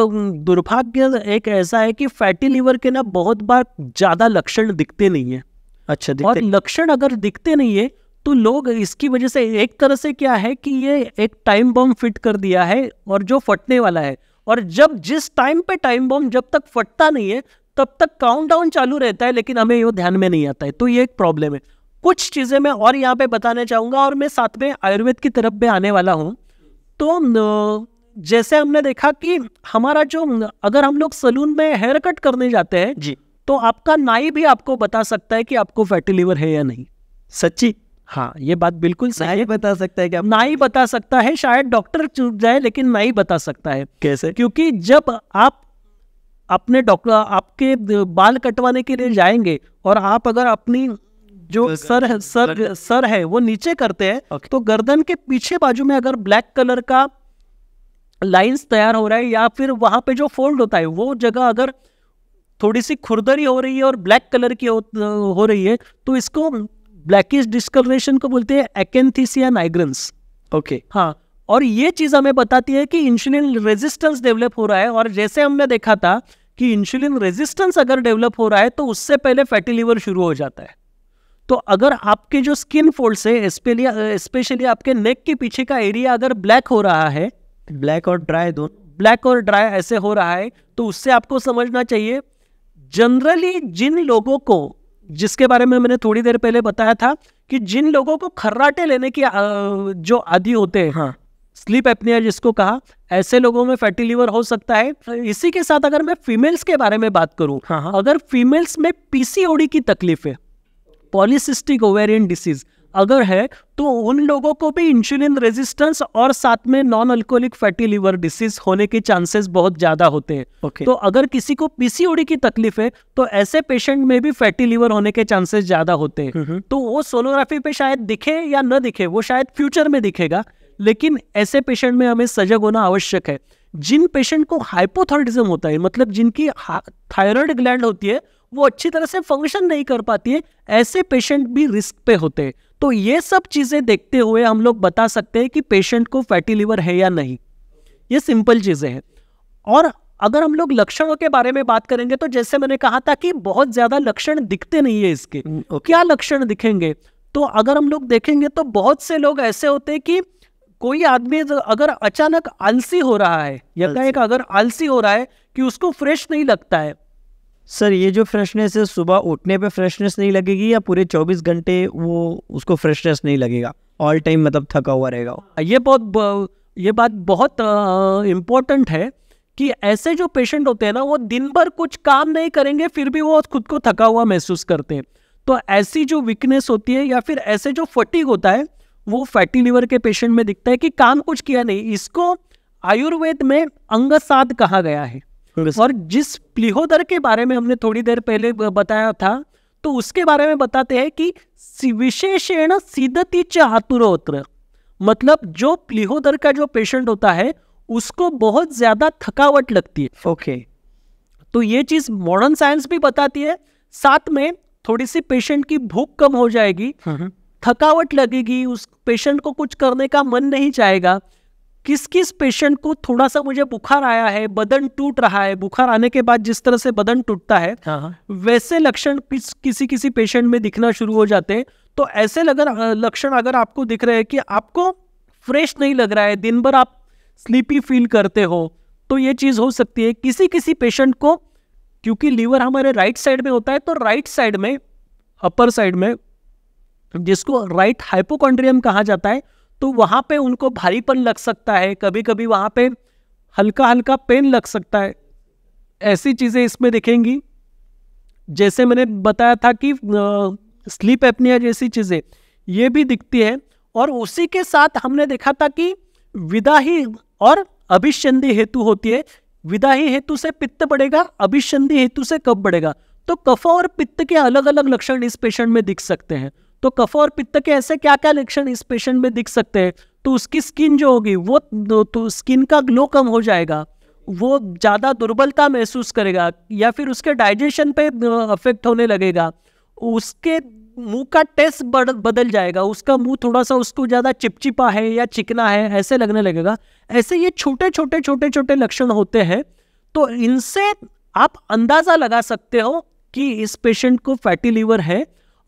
दुर्भाग्य एक ऐसा है कि फैटी लीवर के ना बहुत बार ज़्यादा लक्षण दिखते नहीं है अच्छा और लक्षण अगर दिखते नहीं है तो लोग इसकी वजह से एक तरह से क्या है कि ये एक टाइम बम फिट कर दिया है और जो फटने वाला है और जब जिस टाइम पे टाइम बम जब तक फटता नहीं है तब तक काउंटडाउन चालू रहता है लेकिन हमें ये ध्यान में नहीं आता है तो ये एक प्रॉब्लम है कुछ चीज़ें मैं और यहाँ पे बताना चाहूँगा और मैं साथ में आयुर्वेद की तरफ भी आने वाला हूँ तो जैसे हमने देखा कि हमारा जो अगर हम लोग सलून में हेयर कट करने जाते हैं जी तो आपका नाई भी आपको बता सकता है कि आपको फैटी लिवर है या नहीं सच्ची हाँ ये बात बिल्कुल सही बता सकता है आप नाई बता सकता है शायद डॉक्टर चूक जाए लेकिन नाई बता सकता है कैसे क्योंकि जब आप अपने डॉक्टर आपके बाल कटवाने के लिए जाएंगे और आप अगर अपनी जो सर सर सर है वो नीचे करते हैं okay. तो गर्दन के पीछे बाजू में अगर ब्लैक कलर का लाइंस तैयार हो रहा है या फिर वहां पे जो फोल्ड होता है वो जगह अगर थोड़ी सी खुरदरी हो रही है और ब्लैक कलर की हो, हो रही है तो इसको ब्लैकिश डिस्कलरेशन को बोलते हैं एकेंथिसिया नाइग्रेंस ओके okay. हाँ और ये चीज़ हमें बताती है कि इंसुलिन रेजिस्टेंस डेवलप हो रहा है और जैसे हमने देखा था कि इंसुलिन रेजिस्टेंस अगर डेवलप हो रहा है तो उससे पहले फैटी लीवर शुरू हो जाता है तो अगर आपके जो स्किन फोल्ड्स है स्पेशली आपके नेक के पीछे का एरिया अगर ब्लैक हो रहा है ब्लैक और ड्राई दोनों ब्लैक और ड्राई ऐसे हो रहा है तो उससे आपको समझना चाहिए जनरली जिन लोगों को जिसके बारे में मैंने थोड़ी देर पहले बताया था कि जिन लोगों को खर्राटे लेने की जो आदि होते हैं हाँ स्लीप एपनिया जिसको कहा ऐसे लोगों में फैटी लीवर हो सकता है इसी के साथ अगर मैं फीमेल्स के बारे में बात करूं हाँ हाँ। अगर फीमेल्स में पीसीओडी की तकलीफ है पॉलिसिस्टिक ओवेरियन डिसीज अगर है तो उन लोगों को भी इंसुलिन रेजिस्टेंस और साथ में non alcoholic fatty liver disease होने के चांसेस बहुत ज्यादा होते हैं okay. तो अगर किसी को पीसीओडी की तकलीफ है तो ऐसे पेशेंट में भी फैटी लीवर होने के चांसेस ज्यादा होते हैं हम्म, हम्म। तो वो सोनोग्राफी पे शायद दिखे या न दिखे वो शायद फ्यूचर में दिखेगा लेकिन ऐसे पेशेंट में हमें सजग होना आवश्यक है जिन पेशेंट को हाइपोथायरॉइडिज्म होता है मतलब जिनकी थायराइड ग्लैंड होती है वो अच्छी तरह से फंक्शन नहीं कर पाती है ऐसे पेशेंट भी रिस्क पे होते हैं तो ये सब चीज़ें देखते हुए हम लोग बता सकते हैं कि पेशेंट को फैटी लिवर है या नहीं ये सिंपल चीज़ें हैं और अगर हम लोग लक्षणों के बारे में बात करेंगे तो जैसे मैंने कहा था कि बहुत ज़्यादा लक्षण दिखते नहीं है इसके हम्म, क्या लक्षण दिखेंगे तो अगर हम लोग देखेंगे तो बहुत से लोग ऐसे होते हैं कि कोई आदमी अगर अचानक आलसी हो रहा है यकाएक अगर आलसी हो रहा है कि उसको फ्रेश नहीं लगता है सर ये जो फ्रेशनेस है सुबह उठने पे फ्रेशनेस नहीं लगेगी या पूरे 24 घंटे वो उसको फ्रेशनेस नहीं लगेगा ऑल टाइम मतलब थका हुआ रहेगा हाँ, ये बहुत ये बात बहुत इम्पोर्टेंट है कि ऐसे जो पेशेंट होते हैं ना वो दिन भर कुछ काम नहीं करेंगे फिर भी वो खुद को थका हुआ महसूस करते हैं तो ऐसी जो वीकनेस होती है या फिर ऐसे जो फटीक होता है वो फैटी लिवर के पेशेंट में दिखता है कि काम कुछ किया नहीं इसको आयुर्वेद में अंगसाद कहा गया है और जिस प्लीहोदर के बारे में हमने थोड़ी देर पहले बताया था तो उसके बारे में बताते हैं कि विशेषण सीधती चातुरोत्र मतलब जो प्लीहोदर का जो पेशेंट होता है उसको बहुत ज्यादा थकावट लगती है ओके तो ये चीज मॉडर्न साइंस भी बताती है साथ में थोड़ी सी पेशेंट की भूख कम हो जाएगी हम्म। थकावट लगेगी उस पेशेंट को कुछ करने का मन नहीं चाहेगा किस किस पेशेंट को थोड़ा सा मुझे बुखार आया है बदन टूट रहा है बुखार आने के बाद जिस तरह से बदन टूटता है हाँ, हाँ। वैसे लक्षण किस किसी किसी पेशेंट में दिखना शुरू हो जाते हैं तो ऐसे लगन लक्षण अगर आपको दिख रहे हैं कि आपको फ्रेश नहीं लग रहा है दिन भर आप स्लीपी फील करते हो तो ये चीज़ हो सकती है किसी किसी पेशेंट को क्योंकि लीवर हमारे राइट साइड में होता है तो राइट साइड में अपर साइड में जिसको राइट हाइपोकॉन्ड्रियम कहा जाता है तो वहाँ पे उनको भारीपन लग सकता है कभी कभी वहाँ पे हल्का हल्का पेन लग सकता है ऐसी चीज़ें इसमें दिखेंगी जैसे मैंने बताया था कि स्लीप एपनिया जैसी चीज़ें ये भी दिखती है और उसी के साथ हमने देखा था कि विदाही और अभिशंधि हेतु होती है विदाही हेतु से पित्त बढ़ेगा अभिशंधि हेतु से कब बढ़ेगा तो कफा और पित्त के अलग अलग लक्षण इस पेशेंट में दिख सकते हैं तो कफ और पित्त के ऐसे क्या क्या लक्षण इस पेशेंट में दिख सकते हैं तो उसकी स्किन जो होगी वो तो स्किन का ग्लो कम हो जाएगा वो ज़्यादा दुर्बलता महसूस करेगा या फिर उसके डाइजेशन पे अफेक्ट होने लगेगा उसके मुंह का टेस्ट बदल जाएगा उसका मुंह थोड़ा सा उसको ज़्यादा चिपचिपा है या चिकना है ऐसे लगने लगेगा ऐसे ये छोटे छोटे छोटे छोटे लक्षण होते हैं तो इनसे आप अंदाज़ा लगा सकते हो कि इस पेशेंट को फैटी लीवर है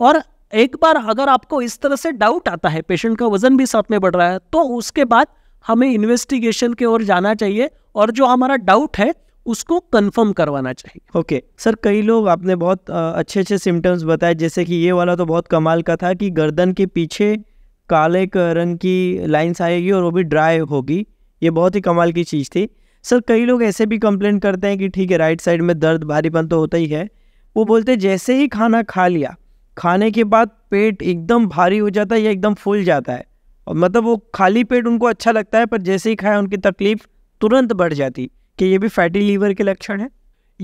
और एक बार अगर आपको इस तरह से डाउट आता है पेशेंट का वजन भी साथ में बढ़ रहा है तो उसके बाद हमें इन्वेस्टिगेशन के ओर जाना चाहिए और जो हमारा डाउट है उसको कंफर्म करवाना चाहिए ओके okay. सर कई लोग आपने बहुत अच्छे अच्छे सिम्टम्स बताए जैसे कि ये वाला तो बहुत कमाल का था कि गर्दन के पीछे काले रंग की लाइन्स आएगी और वो भी ड्राई होगी ये बहुत ही कमाल की चीज़ थी सर कई लोग ऐसे भी कंप्लेंट करते हैं कि ठीक है राइट साइड में दर्द भारीपन तो होता ही है वो बोलते जैसे ही खाना खा लिया खाने के बाद पेट एकदम भारी हो जाता है या एकदम फूल जाता है और मतलब वो खाली पेट उनको अच्छा लगता है पर जैसे ही खाया उनकी तकलीफ तुरंत बढ़ जाती कि ये भी फैटी लीवर के लक्षण है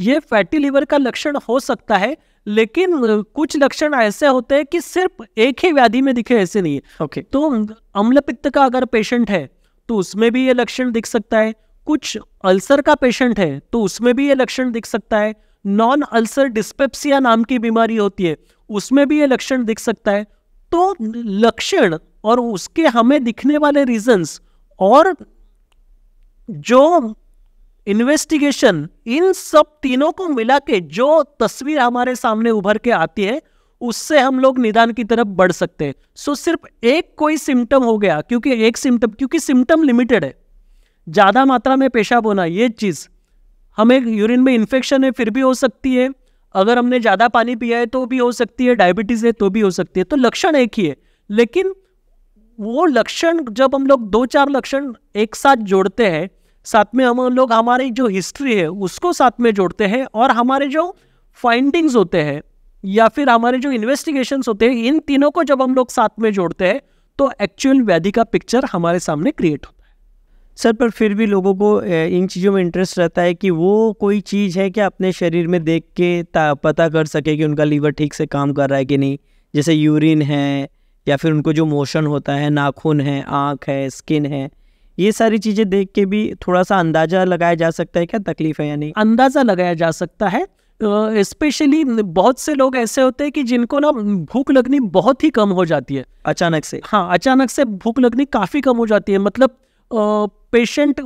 ये फैटी लीवर का लक्षण हो सकता है लेकिन कुछ लक्षण ऐसे होते हैं कि सिर्फ एक ही व्याधि में दिखे ऐसे नहीं है ओके तो अम्लपित्त का अगर पेशेंट है तो उसमें भी ये लक्षण दिख सकता है कुछ अल्सर का पेशेंट है तो उसमें भी ये लक्षण दिख सकता है नॉन अल्सर डिस्पेप्सिया नाम की बीमारी होती है उसमें भी ये लक्षण दिख सकता है तो लक्षण और उसके हमें दिखने वाले रीजंस और जो इन्वेस्टिगेशन इन सब तीनों को मिला के जो तस्वीर हमारे सामने उभर के आती है उससे हम लोग निदान की तरफ बढ़ सकते हैं सो so, सिर्फ एक कोई सिम्टम हो गया क्योंकि एक सिम्टम क्योंकि सिम्टम लिमिटेड है ज़्यादा मात्रा में पेशाब होना ये चीज़ हमें यूरिन में इन्फेक्शन है फिर भी हो सकती है अगर हमने ज़्यादा पानी पिया है तो भी हो सकती है डायबिटीज़ है तो भी हो सकती है तो लक्षण एक ही है लेकिन वो लक्षण जब हम लोग दो चार लक्षण एक साथ जोड़ते हैं साथ में हम लोग हमारी जो हिस्ट्री है उसको साथ में जोड़ते हैं और हमारे जो फाइंडिंग्स होते हैं या फिर हमारे जो इन्वेस्टिगेशन होते हैं इन तीनों को जब हम लोग साथ में जोड़ते हैं तो एक्चुअल व्याधि का पिक्चर हमारे सामने क्रिएट होता है सर पर फिर भी लोगों को इन चीज़ों में इंटरेस्ट रहता है कि वो कोई चीज़ है क्या अपने शरीर में देख के पता कर सके कि उनका लीवर ठीक से काम कर रहा है कि नहीं जैसे यूरिन है या फिर उनको जो मोशन होता है नाखून है आँख है स्किन है ये सारी चीज़ें देख के भी थोड़ा सा अंदाज़ा लगाया जा सकता है क्या तकलीफ़ है या नहीं अंदाज़ा लगाया जा सकता है स्पेशली uh, बहुत से लोग ऐसे होते हैं कि जिनको ना भूख लगनी बहुत ही कम हो जाती है अचानक से हाँ अचानक से भूख लगनी काफ़ी कम हो जाती है मतलब पेशेंट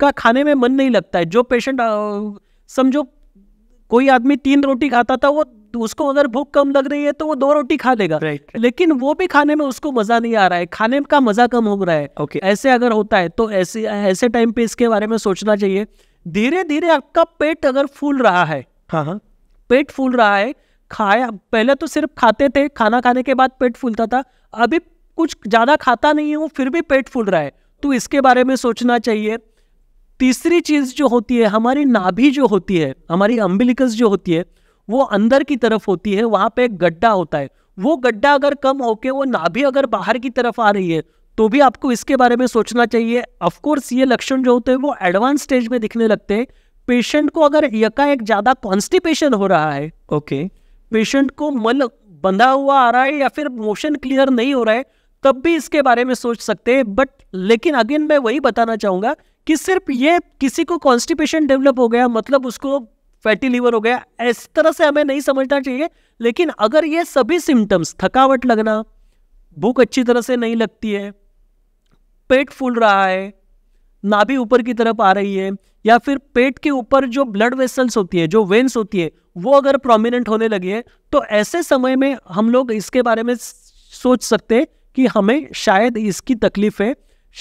का खाने में मन नहीं लगता है जो पेशेंट समझो कोई आदमी तीन रोटी खाता था वो तो उसको अगर भूख कम लग रही है तो वो दो रोटी खा लेगा right. लेकिन वो भी खाने में उसको मजा नहीं आ रहा है खाने का मजा कम हो रहा है okay. ऐसे अगर होता है तो ऐसे ऐसे टाइम पे इसके बारे में सोचना चाहिए धीरे धीरे आपका पेट अगर फूल रहा है हाँ हाँ पेट फूल रहा है खाया पहले तो सिर्फ खाते थे खाना खाने के बाद पेट फूलता था अभी कुछ ज्यादा खाता नहीं हूँ फिर भी पेट फूल रहा है तो इसके बारे में सोचना चाहिए तीसरी चीज़ जो होती है हमारी नाभि जो होती है हमारी अम्बिलिकस जो होती है वो अंदर की तरफ होती है वहां पे एक गड्ढा होता है वो गड्ढा अगर कम होके वो नाभि अगर बाहर की तरफ आ रही है तो भी आपको इसके बारे में सोचना चाहिए अफकोर्स ये लक्षण जो होते हैं वो एडवांस स्टेज में दिखने लगते हैं पेशेंट को अगर एकाएक ज़्यादा कॉन्स्टिपेशन हो रहा है ओके okay. पेशेंट को मल बंधा हुआ आ रहा है या फिर मोशन क्लियर नहीं हो रहा है तब भी इसके बारे में सोच सकते हैं बट लेकिन अगेन मैं वही बताना चाहूँगा कि सिर्फ ये किसी को कॉन्स्टिपेशन डेवलप हो गया मतलब उसको फैटी लीवर हो गया इस तरह से हमें नहीं समझना चाहिए लेकिन अगर ये सभी सिम्टम्स थकावट लगना भूख अच्छी तरह से नहीं लगती है पेट फूल रहा है नाभि ऊपर की तरफ आ रही है या फिर पेट के ऊपर जो ब्लड वेसल्स होती है जो वेन्स होती है वो अगर प्रोमिनेंट होने लगी है तो ऐसे समय में हम लोग इसके बारे में सोच सकते हैं कि हमें शायद इसकी तकलीफ है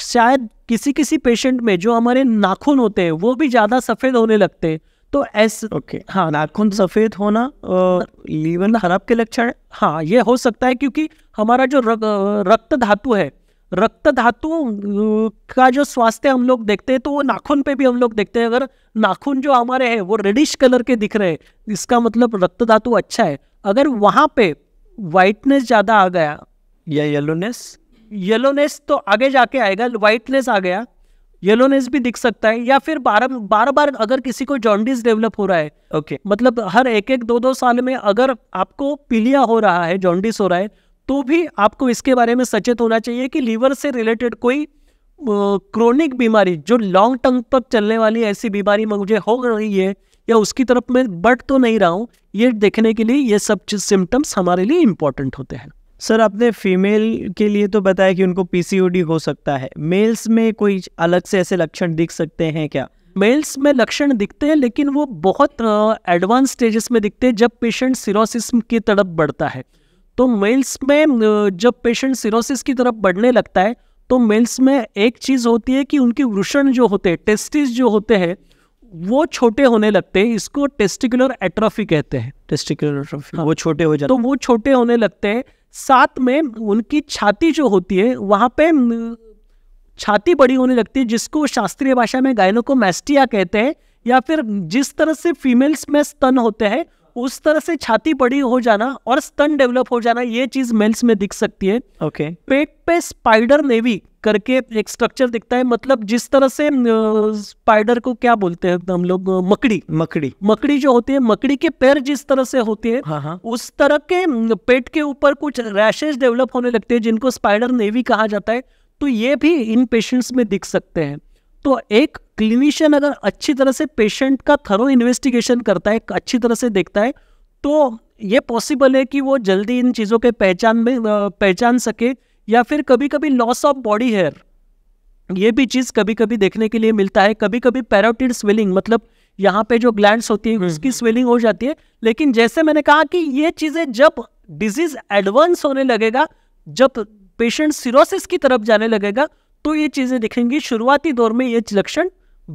शायद किसी किसी पेशेंट में जो हमारे नाखून होते हैं वो भी ज़्यादा सफ़ेद होने लगते हैं तो ऐसे ओके okay. हाँ नाखून सफ़ेद होना लीवन लीवर खराब के लक्षण है हाँ ये हो सकता है क्योंकि हमारा जो रक, रक्त धातु है रक्त धातु का जो स्वास्थ्य हम लोग देखते हैं तो वो नाखून पे भी हम लोग देखते हैं अगर नाखून जो हमारे हैं वो रेडिश कलर के दिख रहे हैं इसका मतलब रक्त धातु अच्छा है अगर वहाँ पे वाइटनेस ज़्यादा आ गया या येलोनेस येलोनेस तो आगे जाके आएगा वाइटनेस आ गया येलोनेस भी दिख सकता है या फिर बार बार बार अगर किसी को जॉन्डिस डेवलप हो रहा है ओके okay. मतलब हर एक एक दो दो साल में अगर आपको पीलिया हो रहा है जॉन्डिस हो रहा है तो भी आपको इसके बारे में सचेत होना चाहिए कि लीवर से रिलेटेड कोई क्रोनिक बीमारी जो लॉन्ग टर्म तक चलने वाली ऐसी बीमारी मुझे हो रही है या उसकी तरफ मैं बढ़ तो नहीं रहा हूँ ये देखने के लिए ये सब सिम्टम्स हमारे लिए इम्पोर्टेंट होते हैं सर आपने फीमेल के लिए तो बताया कि उनको पीसीओडी हो सकता है मेल्स में कोई अलग से ऐसे लक्षण दिख सकते हैं क्या मेल्स में लक्षण दिखते हैं लेकिन वो बहुत एडवांस स्टेजेस में दिखते हैं जब पेशेंट सिरोसिस की तरफ बढ़ता है तो मेल्स में जब पेशेंट सिरोसिस की तरफ बढ़ने लगता है तो मेल्स में एक चीज़ होती है कि उनके वृषण जो होते हैं टेस्टिस जो होते हैं वो छोटे होने लगते हैं इसको टेस्टिकुलर एट्रॉफी कहते हैं टेस्टिकुलर एट्रॉफी हाँ, वो छोटे हो जाते तो वो छोटे होने लगते हैं साथ में उनकी छाती जो होती है वहाँ पे छाती बड़ी होने लगती है जिसको शास्त्रीय भाषा में गायनों को मैस्टिया कहते हैं या फिर जिस तरह से फीमेल्स में स्तन होते हैं उस तरह से छाती बड़ी हो जाना और स्तन डेवलप हो जाना ये चीज मेल्स में दिख सकती है ओके okay. पेट पे स्पाइडर नेवी करके एक स्ट्रक्चर दिखता है मतलब जिस तरह से स्पाइडर को क्या बोलते हैं हम लोग मकड़ी मकड़ी मकड़ी जो होती है मकड़ी के पैर जिस तरह से होते हैं हाँ हाँ। उस तरह के पेट के ऊपर कुछ रैशेज डेवलप होने लगते हैं जिनको स्पाइडर नेवी कहा जाता है तो ये भी इन पेशेंट्स में दिख सकते हैं तो एक क्लिनिशियन अगर अच्छी तरह से पेशेंट का थरो इन्वेस्टिगेशन करता है अच्छी तरह से देखता है तो ये पॉसिबल है कि वो जल्दी इन चीज़ों के पहचान में पहचान सके या फिर कभी कभी लॉस ऑफ बॉडी हेयर ये भी चीज़ कभी कभी देखने के लिए मिलता है कभी कभी पैरोटिड स्वेलिंग मतलब यहाँ पे जो ग्लैंड होती है उसकी स्वेलिंग हम्म, हम्म। हो जाती है लेकिन जैसे मैंने कहा कि ये चीज़ें जब डिजीज एडवांस होने लगेगा जब पेशेंट सिरोसिस की तरफ जाने लगेगा तो ये चीज़ें दिखेंगी शुरुआती दौर में ये लक्षण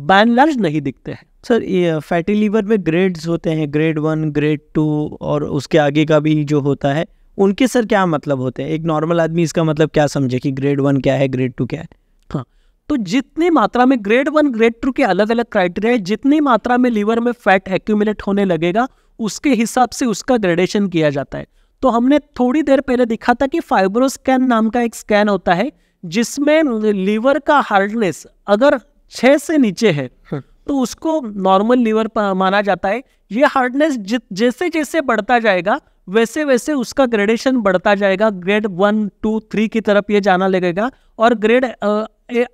बैन लार्ज नहीं दिखते हैं सर ये फैटी लीवर में ग्रेड्स होते हैं ग्रेड वन ग्रेड टू और उसके आगे का भी जो होता है उनके सर क्या मतलब होते हैं एक नॉर्मल आदमी इसका मतलब क्या समझे कि ग्रेड वन क्या है ग्रेड टू क्या है हाँ तो जितनी मात्रा में ग्रेड वन ग्रेड टू के अलग अलग क्राइटेरिया है जितनी मात्रा में लीवर में फैट एक्यूमुलेट होने लगेगा उसके हिसाब से उसका ग्रेडेशन किया जाता है तो हमने थोड़ी देर पहले देखा था कि फाइब्रोस्कैन नाम का एक स्कैन होता है जिसमें लीवर का हार्डनेस अगर छः से नीचे है हम्म। तो उसको नॉर्मल लीवर माना जाता है ये हार्डनेस जैसे जैसे बढ़ता जाएगा वैसे वैसे उसका ग्रेडेशन बढ़ता जाएगा ग्रेड वन टू थ्री की तरफ ये जाना लगेगा और ग्रेड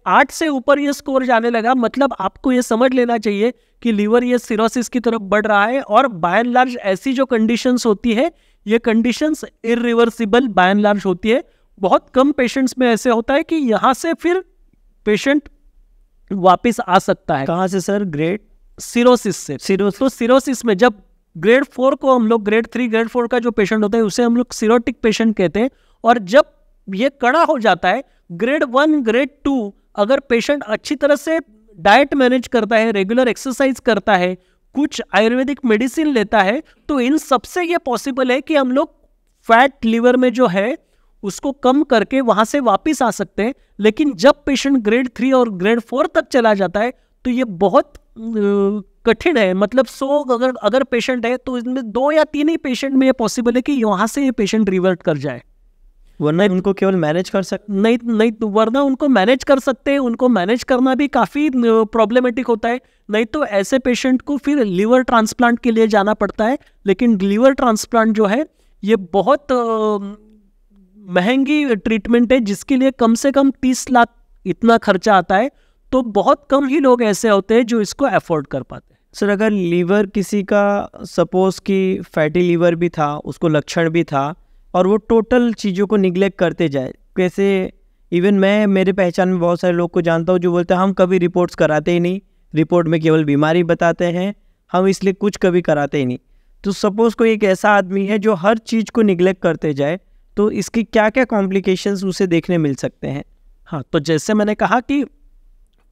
आठ से ऊपर ये स्कोर जाने लगा मतलब आपको ये समझ लेना चाहिए कि लीवर ये सिरोसिस की तरफ बढ़ रहा है और बाय लार्ज ऐसी जो कंडीशंस होती है ये कंडीशंस इरिवर्सिबल बाय लार्ज होती है बहुत कम पेशेंट्स में ऐसे होता है कि यहाँ से फिर पेशेंट वापस आ सकता है कहाँ से सर ग्रेड सिरोसिस से सिरोसिस तो सिरोसिस में जब ग्रेड फोर को हम लोग ग्रेड थ्री ग्रेड फोर का जो पेशेंट होता है उसे हम लोग सिरोटिक पेशेंट कहते हैं और जब ये कड़ा हो जाता है ग्रेड वन ग्रेड टू अगर पेशेंट अच्छी तरह से डाइट मैनेज करता है रेगुलर एक्सरसाइज करता है कुछ आयुर्वेदिक मेडिसिन लेता है तो इन सबसे ये पॉसिबल है कि हम लोग फैट लीवर में जो है उसको कम करके वहां से वापस आ सकते हैं लेकिन जब पेशेंट ग्रेड थ्री और ग्रेड फोर तक चला जाता है तो ये बहुत कठिन है मतलब सो अगर अगर पेशेंट है तो इसमें दो या तीन ही पेशेंट में ये पॉसिबल है कि यहाँ से ये पेशेंट रिवर्ट कर जाए वरना उनको केवल मैनेज कर सक नहीं नहीं तो वरना उनको मैनेज कर सकते हैं उनको मैनेज करना भी काफ़ी प्रॉब्लमेटिक होता है नहीं तो ऐसे पेशेंट को फिर लीवर ट्रांसप्लांट के लिए जाना पड़ता है लेकिन लीवर ट्रांसप्लांट जो है ये बहुत महंगी ट्रीटमेंट है जिसके लिए कम से कम तीस लाख इतना खर्चा आता है तो बहुत कम ही लोग ऐसे होते हैं जो इसको अफोर्ड कर पाते हैं सर अगर लीवर किसी का सपोज कि फैटी लीवर भी था उसको लक्षण भी था और वो टोटल चीज़ों को निग्लेक्ट करते जाए कैसे इवन मैं मेरे पहचान में बहुत सारे लोग को जानता हूँ जो बोलते हैं हम कभी रिपोर्ट्स कराते ही नहीं रिपोर्ट में केवल बीमारी बताते हैं हम इसलिए कुछ कभी कराते ही नहीं तो सपोज़ कोई एक ऐसा आदमी है जो हर चीज़ को निग्लेक्ट करते जाए तो इसकी क्या क्या कॉम्प्लिकेशंस उसे देखने मिल सकते हैं हाँ तो जैसे मैंने कहा कि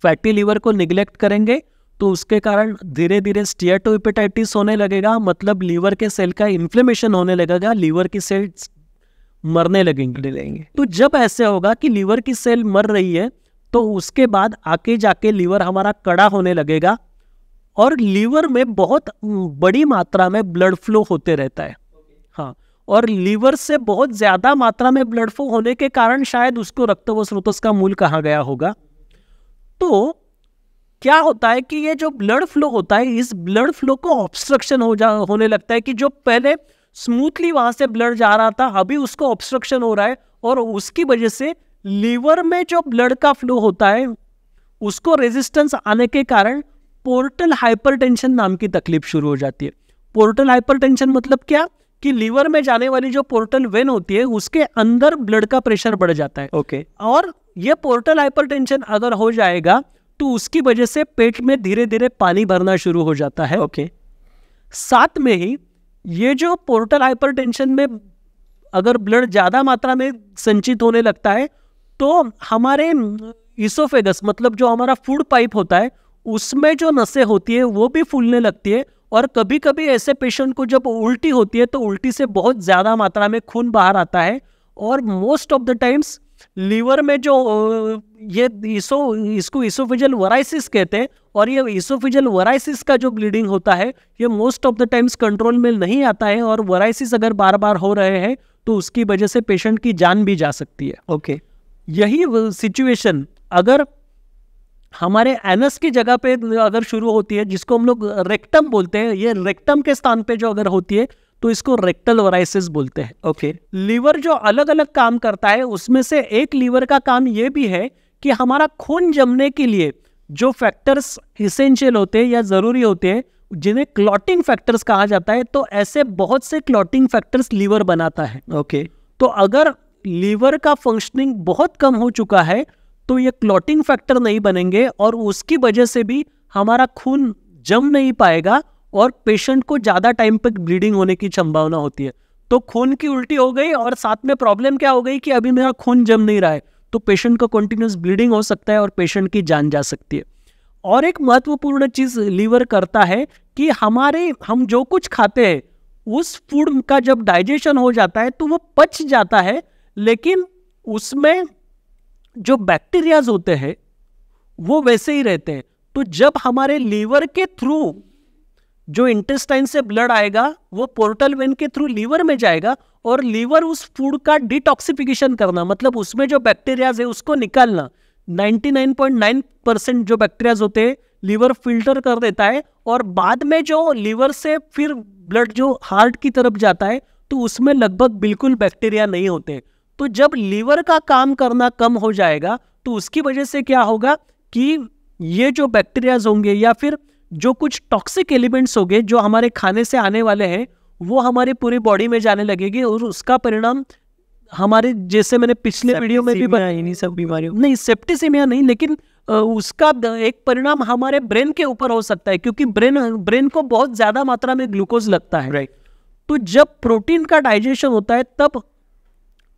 फैटी लीवर को निगलेक्ट करेंगे तो उसके कारण धीरे धीरे स्टियाटोपेटाइटिस होने लगेगा मतलब लीवर के सेल का इन्फ्लेमेशन होने लगेगा लीवर की सेल्स मरने लगेंगे लगेंगे तो जब ऐसे होगा कि लीवर की सेल मर रही है तो उसके बाद आके जाके लीवर हमारा कड़ा होने लगेगा और लीवर में बहुत बड़ी मात्रा में ब्लड फ्लो होते रहता है हाँ और लीवर से बहुत ज़्यादा मात्रा में ब्लड फ्लो होने के कारण शायद उसको व स्रोतस का मूल कहा गया होगा तो क्या होता है कि ये जो ब्लड फ्लो होता है इस ब्लड फ्लो को ऑब्स्ट्रक्शन हो जा होने लगता है कि जो पहले स्मूथली वहां से ब्लड जा रहा था अभी उसको ऑब्स्ट्रक्शन हो रहा है और उसकी वजह से लीवर में जो ब्लड का फ्लो होता है उसको रेजिस्टेंस आने के कारण पोर्टल हाइपरटेंशन नाम की तकलीफ शुरू हो जाती है पोर्टल हाइपरटेंशन मतलब क्या कि लीवर में जाने वाली जो पोर्टल वेन होती है उसके अंदर ब्लड का प्रेशर बढ़ जाता है ओके okay. और ये पोर्टल हाइपरटेंशन अगर हो जाएगा तो उसकी वजह से पेट में धीरे धीरे पानी भरना शुरू हो जाता है ओके okay. साथ में ही ये जो पोर्टल हाइपरटेंशन में अगर ब्लड ज़्यादा मात्रा में संचित होने लगता है तो हमारे इसोफेगस मतलब जो हमारा फूड पाइप होता है उसमें जो नसें होती है वो भी फूलने लगती है और कभी कभी ऐसे पेशेंट को जब उल्टी होती है तो उल्टी से बहुत ज़्यादा मात्रा में खून बाहर आता है और most of the times liver में जो ये इसो इसको इसोफिजल वराइसिस कहते हैं और ये इसोफिजल वराइसिस का जो ब्लीडिंग होता है ये most of the times control में नहीं आता है और वराइसिस अगर बार बार हो रहे हैं तो उसकी वजह से पेशेंट की जान भी जा सकती है ओके okay. यही सिचुएशन अगर हमारे एनस की जगह पे अगर शुरू होती है जिसको हम लोग रेक्टम बोलते हैं ये रेक्टम के स्थान पे जो अगर होती है तो इसको रेक्टल वराइसिस बोलते हैं ओके लीवर जो अलग अलग काम करता है उसमें से एक लीवर का काम ये भी है कि हमारा खून जमने के लिए जो फैक्टर्स इसेंशियल होते हैं या ज़रूरी होते हैं जिन्हें क्लॉटिंग फैक्टर्स कहा जाता है तो ऐसे बहुत से क्लॉटिंग फैक्टर्स लीवर बनाता है ओके okay. तो अगर लीवर का फंक्शनिंग बहुत कम हो चुका है तो ये क्लॉटिंग फैक्टर नहीं बनेंगे और उसकी वजह से भी हमारा खून जम नहीं पाएगा और पेशेंट को ज़्यादा टाइम पर ब्लीडिंग होने की संभावना होती है तो खून की उल्टी हो गई और साथ में प्रॉब्लम क्या हो गई कि अभी मेरा खून जम नहीं रहा है तो पेशेंट को कंटिन्यूस ब्लीडिंग हो सकता है और पेशेंट की जान जा सकती है और एक महत्वपूर्ण चीज़ लीवर करता है कि हमारे हम जो कुछ खाते हैं उस फूड का जब डाइजेशन हो जाता है तो वो पच जाता है लेकिन उसमें जो बैक्टीरियाज होते हैं वो वैसे ही रहते हैं तो जब हमारे लीवर के थ्रू जो इंटेस्टाइन से ब्लड आएगा वो पोर्टल वेन के थ्रू लीवर में जाएगा और लीवर उस फूड का डिटॉक्सिफिकेशन करना मतलब उसमें जो बैक्टीरियाज है उसको निकालना 99.9 परसेंट जो बैक्टीरियाज होते हैं लीवर फिल्टर कर देता है और बाद में जो लीवर से फिर ब्लड जो हार्ट की तरफ जाता है तो उसमें लगभग बिल्कुल बैक्टीरिया नहीं होते तो जब लीवर का काम करना कम हो जाएगा तो उसकी वजह से क्या होगा कि ये जो बैक्टीरियाज होंगे या फिर जो कुछ टॉक्सिक एलिमेंट्स होंगे जो हमारे खाने से आने वाले हैं वो हमारे पूरी बॉडी में जाने लगेगी और उसका परिणाम हमारे जैसे मैंने पिछले वीडियो में भी बनाई नहीं सब बीमारियों नहीं सेप्टिसिमिया नहीं लेकिन उसका एक परिणाम हमारे ब्रेन के ऊपर हो सकता है क्योंकि ब्रेन ब्रेन को बहुत ज़्यादा मात्रा में ग्लूकोज लगता है right. तो जब प्रोटीन का डाइजेशन होता है तब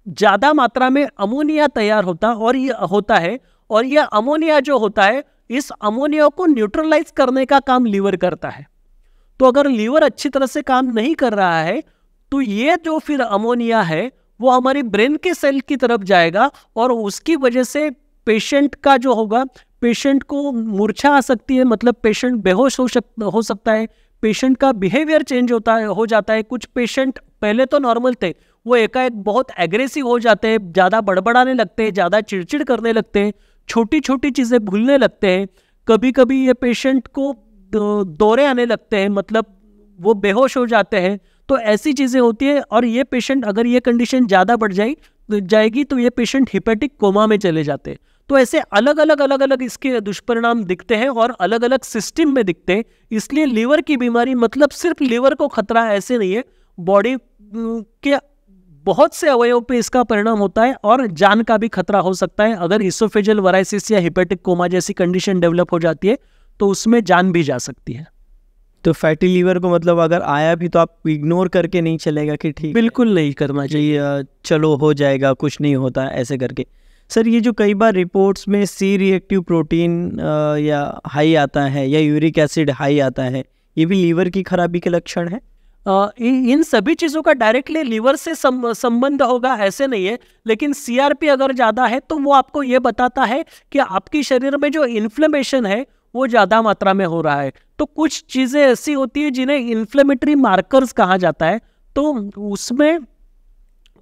ज़्यादा मात्रा में अमोनिया तैयार होता और ये होता है और यह अमोनिया जो होता है इस अमोनिया को न्यूट्रलाइज करने का काम लीवर करता है तो अगर लीवर अच्छी तरह से काम नहीं कर रहा है तो ये जो फिर अमोनिया है वो हमारी ब्रेन के सेल की तरफ जाएगा और उसकी वजह से पेशेंट का जो होगा पेशेंट को मूर्छा आ सकती है मतलब पेशेंट बेहोश हो सक हो सकता है पेशेंट का बिहेवियर चेंज होता है हो जाता है कुछ पेशेंट पहले तो नॉर्मल थे वो एकाएक बहुत एग्रेसिव हो जाते हैं ज़्यादा बड़बड़ाने लगते हैं ज़्यादा चिड़चिड़ करने लगते हैं छोटी छोटी चीज़ें भूलने लगते हैं कभी कभी ये पेशेंट को दौरे आने लगते हैं मतलब वो बेहोश हो जाते हैं तो ऐसी चीज़ें होती है और ये पेशेंट अगर ये कंडीशन ज़्यादा बढ़ जाए जाएगी तो ये पेशेंट हिपेटिक कोमा में चले जाते हैं तो ऐसे अलग अलग अलग अलग इसके दुष्परिणाम दिखते हैं और अलग अलग सिस्टम में दिखते हैं इसलिए लीवर की बीमारी मतलब सिर्फ लीवर को खतरा ऐसे नहीं है बॉडी के बहुत से अवयव पे इसका परिणाम होता है और जान का भी खतरा हो सकता है अगर इसोफेजल वराइसिस या हिपेटिक कोमा जैसी कंडीशन डेवलप हो जाती है तो उसमें जान भी जा सकती है तो फैटी लीवर को मतलब अगर आया भी तो आप इग्नोर करके नहीं चलेगा कि ठीक बिल्कुल नहीं करना चाहिए चलो हो जाएगा कुछ नहीं होता ऐसे करके सर ये जो कई बार रिपोर्ट्स में सी रिएक्टिव प्रोटीन या हाई आता है या यूरिक एसिड हाई आता है ये भी लीवर की खराबी के लक्षण है इन सभी चीज़ों का डायरेक्टली लीवर से संबंध होगा ऐसे नहीं है लेकिन सीआरपी अगर ज़्यादा है तो वो आपको ये बताता है कि आपके शरीर में जो इन्फ्लेमेशन है वो ज़्यादा मात्रा में हो रहा है तो कुछ चीज़ें ऐसी होती है जिन्हें इन्फ्लेमेटरी मार्कर्स कहा जाता है तो उसमें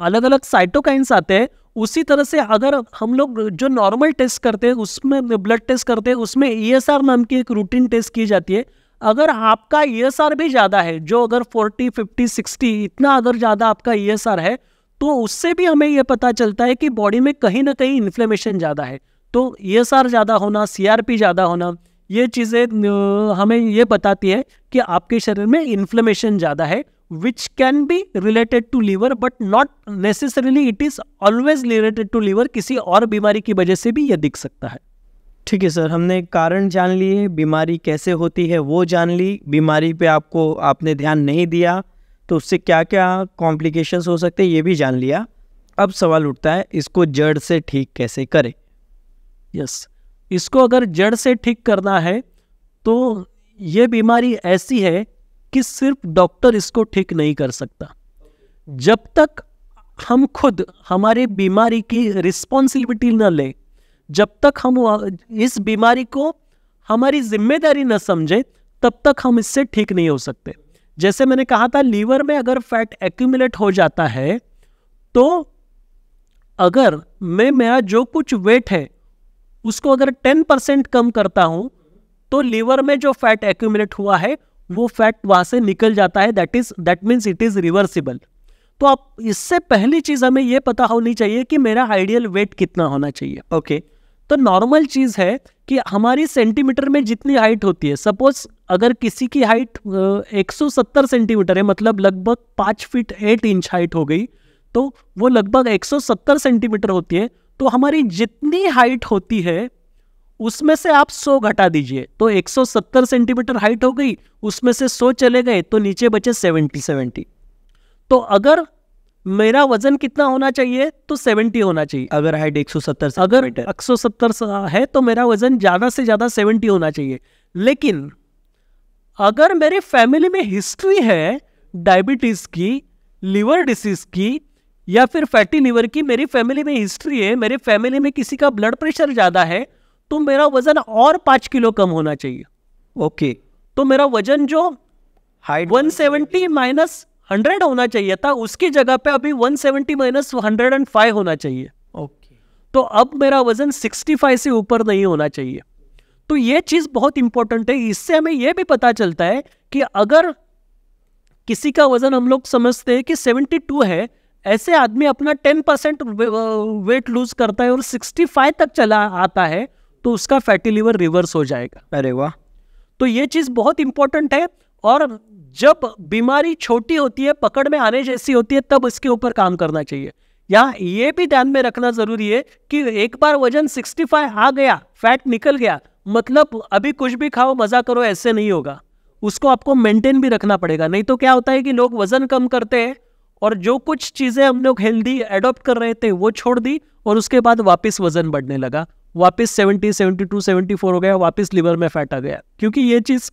अलग अलग साइटोकाइंस आते हैं उसी तरह से अगर हम लोग जो नॉर्मल टेस्ट करते हैं उसमें ब्लड टेस्ट करते हैं उसमें ई e नाम की एक रूटीन टेस्ट की जाती है अगर आपका ई e भी ज़्यादा है जो अगर 40, 50, 60 इतना अगर ज़्यादा आपका ई e है तो उससे भी हमें यह पता चलता है कि बॉडी में कहीं ना कहीं इन्फ्लेमेशन ज़्यादा है तो ई e ज़्यादा होना सी ज़्यादा होना ये चीज़ें हमें ये बताती है कि आपके शरीर में इन्फ्लेमेशन ज़्यादा है which can be related to liver but not necessarily it is always related to liver किसी और बीमारी की वजह से भी यह दिख सकता है ठीक है सर हमने कारण जान लिए बीमारी कैसे होती है वो जान ली बीमारी पे आपको आपने ध्यान नहीं दिया तो उससे क्या क्या कॉम्प्लिकेशंस हो सकते हैं ये भी जान लिया अब सवाल उठता है इसको जड़ से ठीक कैसे करें यस इसको अगर जड़ से ठीक करना है तो ये बीमारी ऐसी है कि सिर्फ डॉक्टर इसको ठीक नहीं कर सकता जब तक हम खुद हमारी बीमारी की रिस्पॉन्सिबिलिटी न लें जब तक हम इस बीमारी को हमारी जिम्मेदारी न समझे तब तक हम इससे ठीक नहीं हो सकते जैसे मैंने कहा था लीवर में अगर फैट एक्यूमुलेट हो जाता है तो अगर मैं मेरा जो कुछ वेट है उसको अगर टेन परसेंट कम करता हूँ तो लीवर में जो फैट एक्यूमुलेट हुआ है वो फैट वहाँ से निकल जाता है that is that means it is reversible तो आप इससे पहली चीज़ हमें यह पता होनी चाहिए कि मेरा आइडियल वेट कितना होना चाहिए ओके okay. तो नॉर्मल चीज़ है कि हमारी सेंटीमीटर में जितनी हाइट होती है सपोज अगर किसी की हाइट 170 सेंटीमीटर है मतलब लगभग पाँच फीट एट इंच हाइट हो गई तो वो लगभग 170 सेंटीमीटर होती है तो हमारी जितनी हाइट होती है उसमें से आप 100 घटा दीजिए तो 170 सेंटीमीटर हाइट हो गई उसमें से 100 चले गए तो नीचे बचे 70 70 तो अगर मेरा वजन कितना होना चाहिए तो 70 होना चाहिए अगर हाइट 170 अगर एक है तो मेरा वजन ज़्यादा से ज़्यादा 70 होना चाहिए लेकिन अगर मेरे फैमिली में हिस्ट्री है डायबिटीज़ की लिवर डिसीज़ की या फिर फैटी लिवर की मेरी फैमिली में हिस्ट्री है मेरे फैमिली में किसी का ब्लड प्रेशर ज़्यादा है तो मेरा वज़न और पाँच किलो कम होना चाहिए ओके okay. तो मेरा वज़न जो हाइट सेवेंटी माइनस हंड्रेड होना चाहिए था उसकी जगह पे अभी one seventy minus hundred and five होना चाहिए ओके तो अब मेरा वजन सिक्सटी फाइव से ऊपर नहीं होना चाहिए तो ये चीज़ बहुत इंपॉर्टेंट है इससे हमें यह भी पता चलता है कि अगर किसी का वजन हम लोग समझते हैं कि सेवेंटी टू है ऐसे आदमी अपना टेन परसेंट वेट लूज करता है और सिक्सटी फाइव तक चला आता है तो उसका फैटी लिवर रिवर्स हो जाएगा अरे वाह तो ये चीज़ बहुत इंपॉर्टेंट है और जब बीमारी छोटी होती है पकड़ में आने जैसी होती है तब इसके ऊपर काम करना चाहिए यहाँ ये भी ध्यान में रखना जरूरी है कि एक बार वजन 65 आ गया फैट निकल गया मतलब अभी कुछ भी खाओ मजा करो ऐसे नहीं होगा उसको आपको मेंटेन भी रखना पड़ेगा नहीं तो क्या होता है कि लोग वजन कम करते हैं और जो कुछ चीज़ें हम लोग हेल्दी एडोप्ट कर रहे थे वो छोड़ दी और उसके बाद वापस वजन बढ़ने लगा वापस 70, 72, 74 हो गया वापस लिवर में फैट आ गया क्योंकि ये चीज़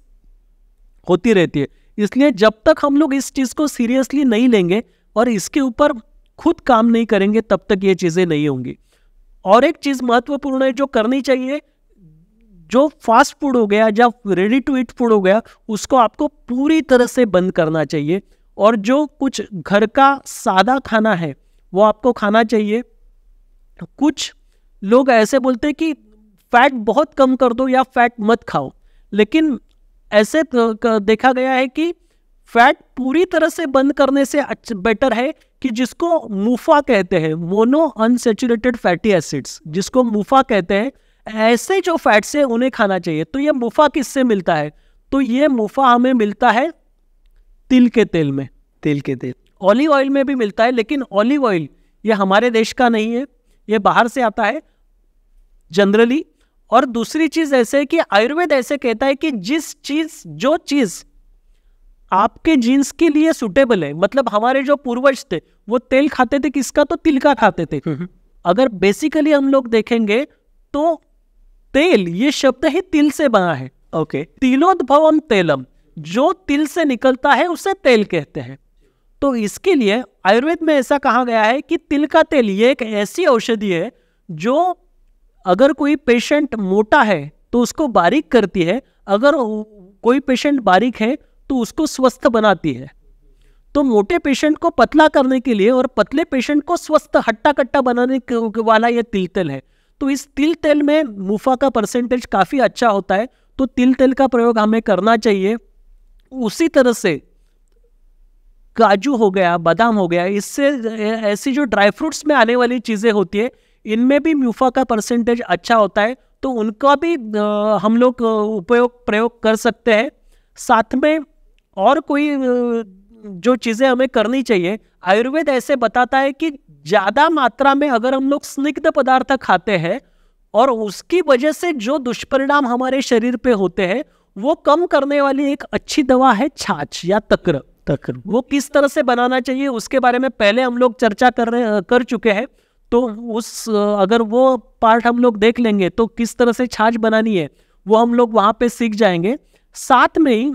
होती रहती है इसलिए जब तक हम लोग इस चीज़ को सीरियसली नहीं लेंगे और इसके ऊपर खुद काम नहीं करेंगे तब तक ये चीज़ें नहीं होंगी और एक चीज़ महत्वपूर्ण है जो करनी चाहिए जो फास्ट फूड हो गया या रेडी टू ईट फूड हो गया उसको आपको पूरी तरह से बंद करना चाहिए और जो कुछ घर का सादा खाना है वो आपको खाना चाहिए कुछ लोग ऐसे बोलते हैं कि फैट बहुत कम कर दो या फैट मत खाओ लेकिन ऐसे देखा गया है कि फैट पूरी तरह से बंद करने से अच्छा बेटर है कि जिसको मुफा कहते हैं मोनो अनसेचुरेटेड फैटी एसिड्स जिसको मुफा कहते हैं ऐसे जो फैट्स हैं उन्हें खाना चाहिए तो ये मुफा किससे मिलता है तो ये मुफा हमें मिलता है तिल के तेल में तिल के तेल ऑलिव ऑयल में भी मिलता है लेकिन ऑलिव ऑयल ये हमारे देश का नहीं है ये बाहर से आता है जनरली और दूसरी चीज ऐसे है कि आयुर्वेद ऐसे कहता है कि जिस चीज जो चीज आपके जीन्स के लिए सुटेबल है मतलब हमारे जो पूर्वज थे वो तेल खाते थे किसका तो तिल का खाते थे हम्म, हम्म। अगर बेसिकली हम लोग देखेंगे तो तेल ये शब्द ही तिल से बना है ओके okay. तिलोद्भवम तेलम जो तिल से निकलता है उसे तेल कहते हैं तो इसके लिए आयुर्वेद में ऐसा कहा गया है कि तिल का तेल ये एक ऐसी औषधि है जो अगर कोई पेशेंट मोटा है तो उसको बारीक करती है अगर कोई पेशेंट बारीक है तो उसको स्वस्थ बनाती है तो मोटे पेशेंट को पतला करने के लिए और पतले पेशेंट को स्वस्थ हट्टा कट्टा बनाने वाला यह तिल तेल है तो इस तिल तेल में मुफा का परसेंटेज काफ़ी अच्छा होता है तो तिल तेल का प्रयोग हमें करना चाहिए उसी तरह से काजू हो गया बादाम हो गया इससे ऐसी जो ड्राई फ्रूट्स में आने वाली चीज़ें होती है इनमें भी म्यूफा का परसेंटेज अच्छा होता है तो उनका भी हम लोग उपयोग प्रयोग कर सकते हैं साथ में और कोई जो चीज़ें हमें करनी चाहिए आयुर्वेद ऐसे बताता है कि ज़्यादा मात्रा में अगर हम लोग स्निग्ध पदार्थ खाते हैं और उसकी वजह से जो दुष्परिणाम हमारे शरीर पे होते हैं वो कम करने वाली एक अच्छी दवा है छाछ या तक्र तक्र वो किस तरह से बनाना चाहिए उसके बारे में पहले हम लोग चर्चा कर रहे कर चुके हैं तो उस अगर वो पार्ट हम लोग देख लेंगे तो किस तरह से छाछ बनानी है वो हम लोग वहाँ पे सीख जाएंगे साथ में ही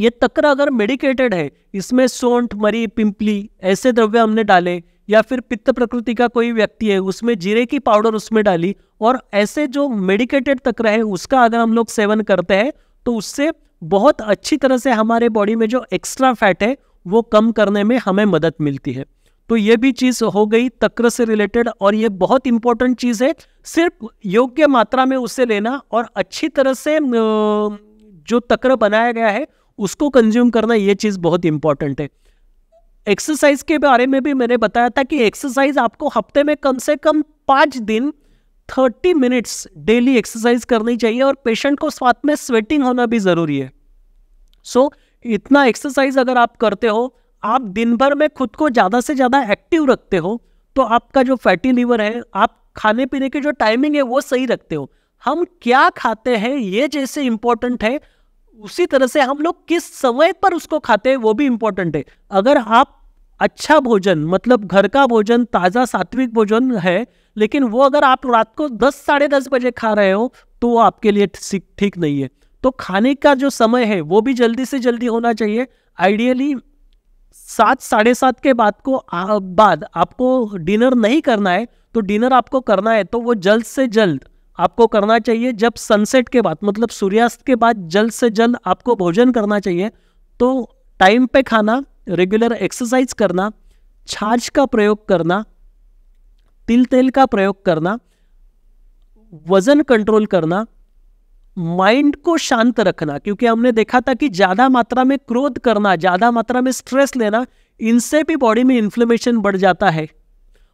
ये तकरा अगर मेडिकेटेड है इसमें सोंठ मरी पिंपली ऐसे द्रव्य हमने डाले या फिर पित्त प्रकृति का कोई व्यक्ति है उसमें जीरे की पाउडर उसमें डाली और ऐसे जो मेडिकेटेड तकरा है उसका अगर हम लोग सेवन करते हैं तो उससे बहुत अच्छी तरह से हमारे बॉडी में जो एक्स्ट्रा फैट है वो कम करने में हमें मदद मिलती है तो ये भी चीज हो गई तक्र से रिलेटेड और ये बहुत इंपॉर्टेंट चीज है सिर्फ योग्य मात्रा में उसे लेना और अच्छी तरह से जो तक्र बनाया गया है उसको कंज्यूम करना ये चीज बहुत इंपॉर्टेंट है एक्सरसाइज के बारे में भी मैंने बताया था कि एक्सरसाइज आपको हफ्ते में कम से कम पाँच दिन थर्टी मिनट्स डेली एक्सरसाइज करनी चाहिए और पेशेंट को साथ में स्वेटिंग होना भी ज़रूरी है सो so, इतना एक्सरसाइज अगर आप करते हो आप दिन भर में खुद को ज़्यादा से ज़्यादा एक्टिव रखते हो तो आपका जो फैटी लीवर है आप खाने पीने की जो टाइमिंग है वो सही रखते हो हम क्या खाते हैं ये जैसे इम्पोर्टेंट है उसी तरह से हम लोग किस समय पर उसको खाते हैं वो भी इम्पोर्टेंट है अगर आप अच्छा भोजन मतलब घर का भोजन ताज़ा सात्विक भोजन है लेकिन वो अगर आप रात को दस साढ़े दस बजे खा रहे हो तो वो आपके लिए ठीक नहीं है तो खाने का जो समय है वो भी जल्दी से जल्दी होना चाहिए आइडियली सात साढ़े सात के बाद को आ, बाद आपको डिनर नहीं करना है तो डिनर आपको करना है तो वो जल्द से जल्द आपको करना चाहिए जब सनसेट के बाद मतलब सूर्यास्त के बाद जल्द से जल्द आपको भोजन करना चाहिए तो टाइम पे खाना रेगुलर एक्सरसाइज करना छाछ का प्रयोग करना तिल तेल का प्रयोग करना वज़न कंट्रोल करना माइंड को शांत रखना क्योंकि हमने देखा था कि ज़्यादा मात्रा में क्रोध करना ज़्यादा मात्रा में स्ट्रेस लेना इनसे भी बॉडी में इन्फ्लेमेशन बढ़ जाता है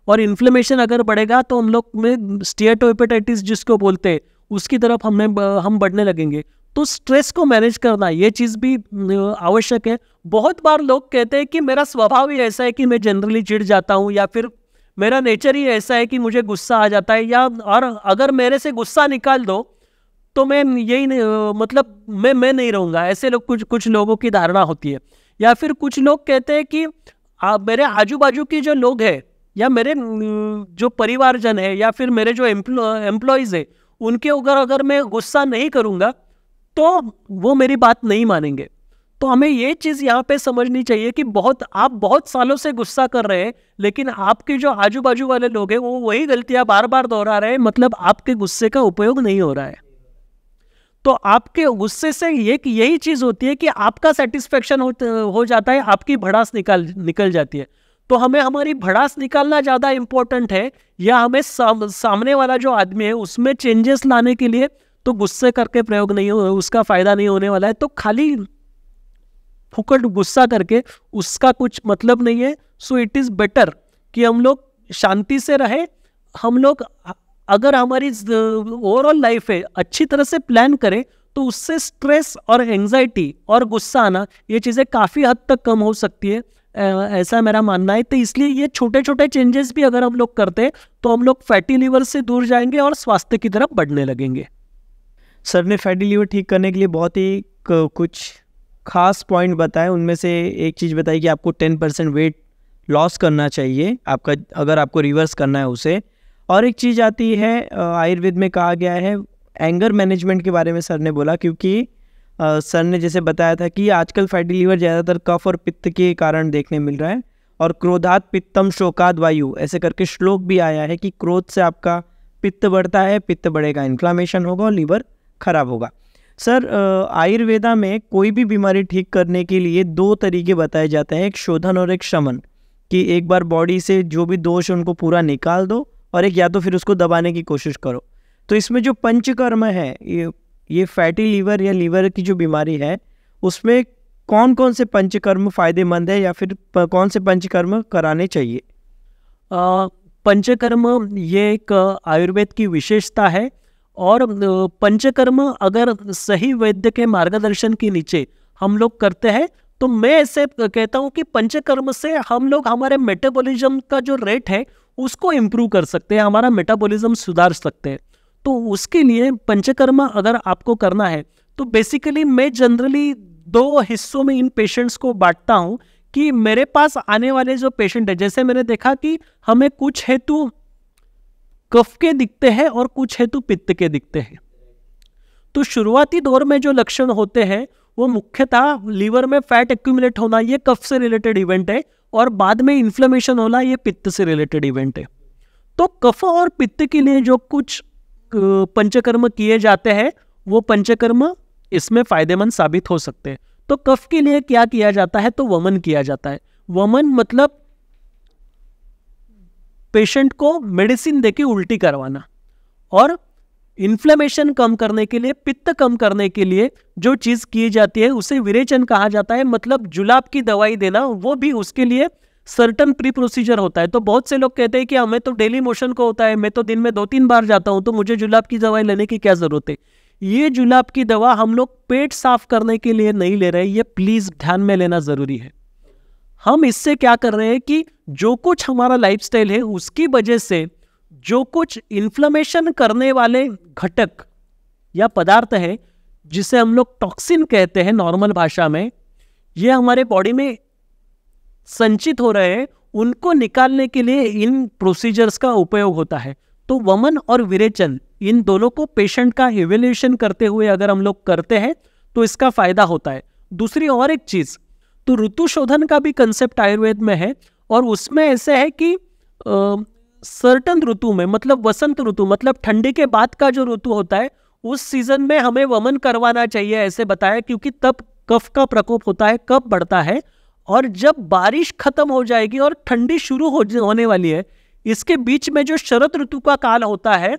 और इन्फ्लेमेशन अगर बढ़ेगा तो हम लोग में स्टेटोपेटाइटिस जिसको बोलते हैं उसकी तरफ हमें हम बढ़ने लगेंगे तो स्ट्रेस को मैनेज करना ये चीज़ भी आवश्यक है बहुत बार लोग कहते हैं कि मेरा स्वभाव ही ऐसा है कि मैं जनरली चिड़ जाता हूँ या फिर मेरा नेचर ही ऐसा है कि मुझे गुस्सा आ जाता है या और अगर मेरे से गुस्सा निकाल दो तो मैं यही नहीं मतलब मैं मैं नहीं रहूँगा ऐसे लोग कुछ कुछ लोगों की धारणा होती है या फिर कुछ लोग कहते हैं कि आ, मेरे आजू बाजू के जो लोग हैं या मेरे जो परिवारजन है या फिर मेरे जो एम्प्लॉयज़ है उनके अगर अगर मैं गुस्सा नहीं करूँगा तो वो मेरी बात नहीं मानेंगे तो हमें ये चीज़ यहाँ पे समझनी चाहिए कि बहुत आप बहुत सालों से गुस्सा कर रहे हैं लेकिन आपके जो आजू बाजू वाले लोग हैं वो वही गलतियाँ बार बार दोहरा रहे हैं मतलब आपके गुस्से का उपयोग नहीं हो रहा है तो आपके गुस्से से एक यही चीज़ होती है कि आपका सेटिस्फेक्शन हो, जाता है आपकी भड़ास निकाल निकल जाती है तो हमें हमारी भड़ास निकालना ज़्यादा इम्पोर्टेंट है या हमें साम, सामने वाला जो आदमी है उसमें चेंजेस लाने के लिए तो गुस्से करके प्रयोग नहीं हो उसका फ़ायदा नहीं होने वाला है तो खाली फुकट गुस्सा करके उसका कुछ मतलब नहीं है सो इट इज़ बेटर कि हम लोग शांति से रहे हम लोग अगर हमारी ओवरऑल लाइफ है अच्छी तरह से प्लान करें तो उससे स्ट्रेस और एंजाइटी और गुस्सा आना ये चीज़ें काफ़ी हद तक कम हो सकती है ऐसा मेरा मानना है तो इसलिए ये छोटे छोटे चेंजेस भी अगर हम लोग करते हैं तो हम लोग फैटी लीवर से दूर जाएंगे और स्वास्थ्य की तरफ बढ़ने लगेंगे सर ने फैटी लीवर ठीक करने के लिए बहुत ही कुछ खास पॉइंट बताए उनमें से एक चीज़ बताई कि आपको टेन परसेंट वेट लॉस करना चाहिए आपका अगर आपको रिवर्स करना है उसे और एक चीज़ आती है आयुर्वेद में कहा गया है एंगर मैनेजमेंट के बारे में सर ने बोला क्योंकि सर ने जैसे बताया था कि आजकल फैटी लीवर ज़्यादातर कफ और पित्त के कारण देखने मिल रहा है और क्रोधात पित्तम शोकात वायु ऐसे करके श्लोक भी आया है कि क्रोध से आपका पित्त बढ़ता है पित्त बढ़ेगा इन्फ्लामेशन होगा और लीवर खराब होगा सर आयुर्वेदा में कोई भी बीमारी ठीक करने के लिए दो तरीके बताए जाते हैं एक शोधन और एक शमन कि एक बार बॉडी से जो भी दोष उनको पूरा निकाल दो और एक या तो फिर उसको दबाने की कोशिश करो तो इसमें जो पंचकर्म है ये ये फैटी लीवर या लीवर की जो बीमारी है उसमें कौन कौन से पंचकर्म फ़ायदेमंद है या फिर कौन से पंचकर्म कराने चाहिए आ, पंचकर्म ये एक आयुर्वेद की विशेषता है और पंचकर्म अगर सही वैद्य के मार्गदर्शन के नीचे हम लोग करते हैं तो मैं ऐसे कहता हूँ कि पंचकर्म से हम लोग हमारे मेटाबॉलिज्म का जो रेट है उसको इम्प्रूव कर सकते हैं हमारा मेटाबॉलिज्म सुधार सकते हैं तो उसके लिए पंचकर्मा अगर आपको करना है तो बेसिकली मैं जनरली दो हिस्सों में इन पेशेंट्स को बांटता हूँ कि मेरे पास आने वाले जो पेशेंट है जैसे मैंने देखा कि हमें कुछ हेतु कफ के दिखते हैं और कुछ हेतु पित्त के दिखते हैं तो शुरुआती दौर में जो लक्षण होते हैं वो मुख्यतः लीवर में फैट एक्यूमुलेट होना ये कफ से रिलेटेड इवेंट है और बाद में इन्फ्लेमेशन होना ये पित्त से रिलेटेड इवेंट है तो कफ और पित्त के लिए जो कुछ पंचकर्म किए जाते हैं वो पंचकर्म इसमें फायदेमंद साबित हो सकते हैं तो कफ के लिए क्या किया जाता है तो वमन किया जाता है वमन मतलब पेशेंट को मेडिसिन देके उल्टी करवाना और इन्फ्लेमेशन कम करने के लिए पित्त कम करने के लिए जो चीज की जाती है उसे विरेचन कहा जाता है मतलब जुलाब की दवाई देना वो भी उसके लिए सर्टन प्री प्रोसीजर होता है तो बहुत से लोग कहते हैं कि हमें तो डेली मोशन को होता है मैं तो दिन में दो तीन बार जाता हूँ तो मुझे जुलाब की दवाई लेने की क्या जरूरत है ये जुलाब की दवा हम लोग पेट साफ करने के लिए नहीं ले रहे ये प्लीज ध्यान में लेना जरूरी है हम इससे क्या कर रहे हैं कि जो कुछ हमारा लाइफस्टाइल है उसकी वजह से जो कुछ इन्फ्लमेशन करने वाले घटक या पदार्थ है जिसे हम लोग टॉक्सिन कहते हैं नॉर्मल भाषा में ये हमारे बॉडी में संचित हो रहे हैं उनको निकालने के लिए इन प्रोसीजर्स का उपयोग होता है तो वमन और विरेचन इन दोनों को पेशेंट का एवेल्यूशन करते हुए अगर हम लोग करते हैं तो इसका फायदा होता है दूसरी और एक चीज़ तो ऋतु शोधन का भी कंसेप्ट आयुर्वेद में है और उसमें ऐसे है कि सर्टन ऋतु में मतलब वसंत ऋतु मतलब ठंडी के बाद का जो ऋतु होता है उस सीजन में हमें वमन करवाना चाहिए ऐसे बताया क्योंकि तब कफ का प्रकोप होता है कब बढ़ता है और जब बारिश खत्म हो जाएगी और ठंडी शुरू हो होने वाली है इसके बीच में जो शरद ऋतु का काल होता है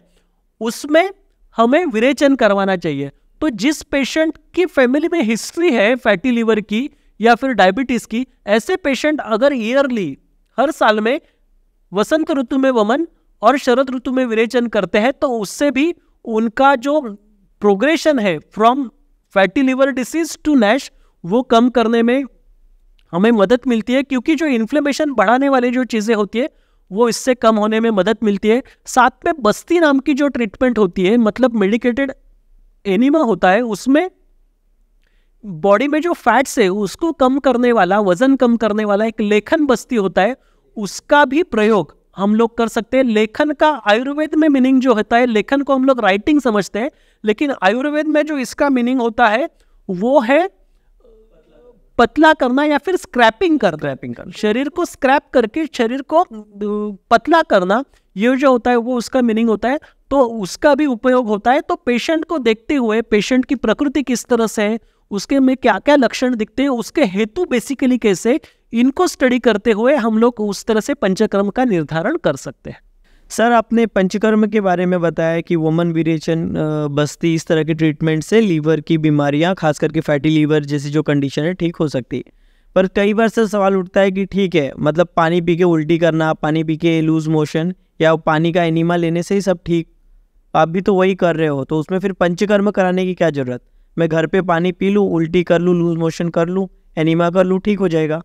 उसमें हमें विरेचन करवाना चाहिए तो जिस पेशेंट की फैमिली में हिस्ट्री है फैटी लीवर की या फिर डायबिटीज़ की ऐसे पेशेंट अगर ईयरली हर साल में वसंत ऋतु में वमन और शरद ऋतु में विरेचन करते हैं तो उससे भी उनका जो प्रोग्रेशन है from fatty liver disease to NASH वो कम करने में हमें मदद मिलती है क्योंकि जो इन्फ्लेमेशन बढ़ाने वाली जो चीज़ें होती है वो इससे कम होने में मदद मिलती है साथ में बस्ती नाम की जो ट्रीटमेंट होती है मतलब मेडिकेटेड एनिमा होता है उसमें बॉडी में जो फैट्स है उसको कम करने वाला वजन कम करने वाला एक लेखन बस्ती होता है उसका भी प्रयोग हम लोग कर सकते हैं लेखन का आयुर्वेद में मीनिंग जो होता है लेखन को हम लोग राइटिंग समझते हैं लेकिन आयुर्वेद में जो इसका मीनिंग होता है वो है पतला करना या फिर स्क्रैपिंग कर स्क्रैपिंग कर शरीर को स्क्रैप करके शरीर को पतला करना ये जो होता है वो उसका मीनिंग होता है तो उसका भी उपयोग होता है तो पेशेंट को देखते हुए पेशेंट की प्रकृति किस तरह से है उसके में क्या क्या लक्षण दिखते हैं उसके हेतु बेसिकली कैसे इनको स्टडी करते हुए हम लोग उस तरह से पंचकर्म का निर्धारण कर सकते हैं सर आपने पंचकर्म के बारे में बताया कि वोमन विरेचन बस्ती इस तरह के ट्रीटमेंट से लीवर की बीमारियां खास करके फैटी लीवर जैसी जो कंडीशन है ठीक हो सकती है पर कई बार सर सवाल उठता है कि ठीक है मतलब पानी पी के उल्टी करना पानी पी के लूज मोशन या पानी का एनिमा लेने से ही सब ठीक आप भी तो वही कर रहे हो तो उसमें फिर पंचकर्म कराने की क्या ज़रूरत मैं घर पे पानी पी लूँ उल्टी कर लूँ लूज मोशन कर लूँ एनिमा कर लूँ ठीक हो जाएगा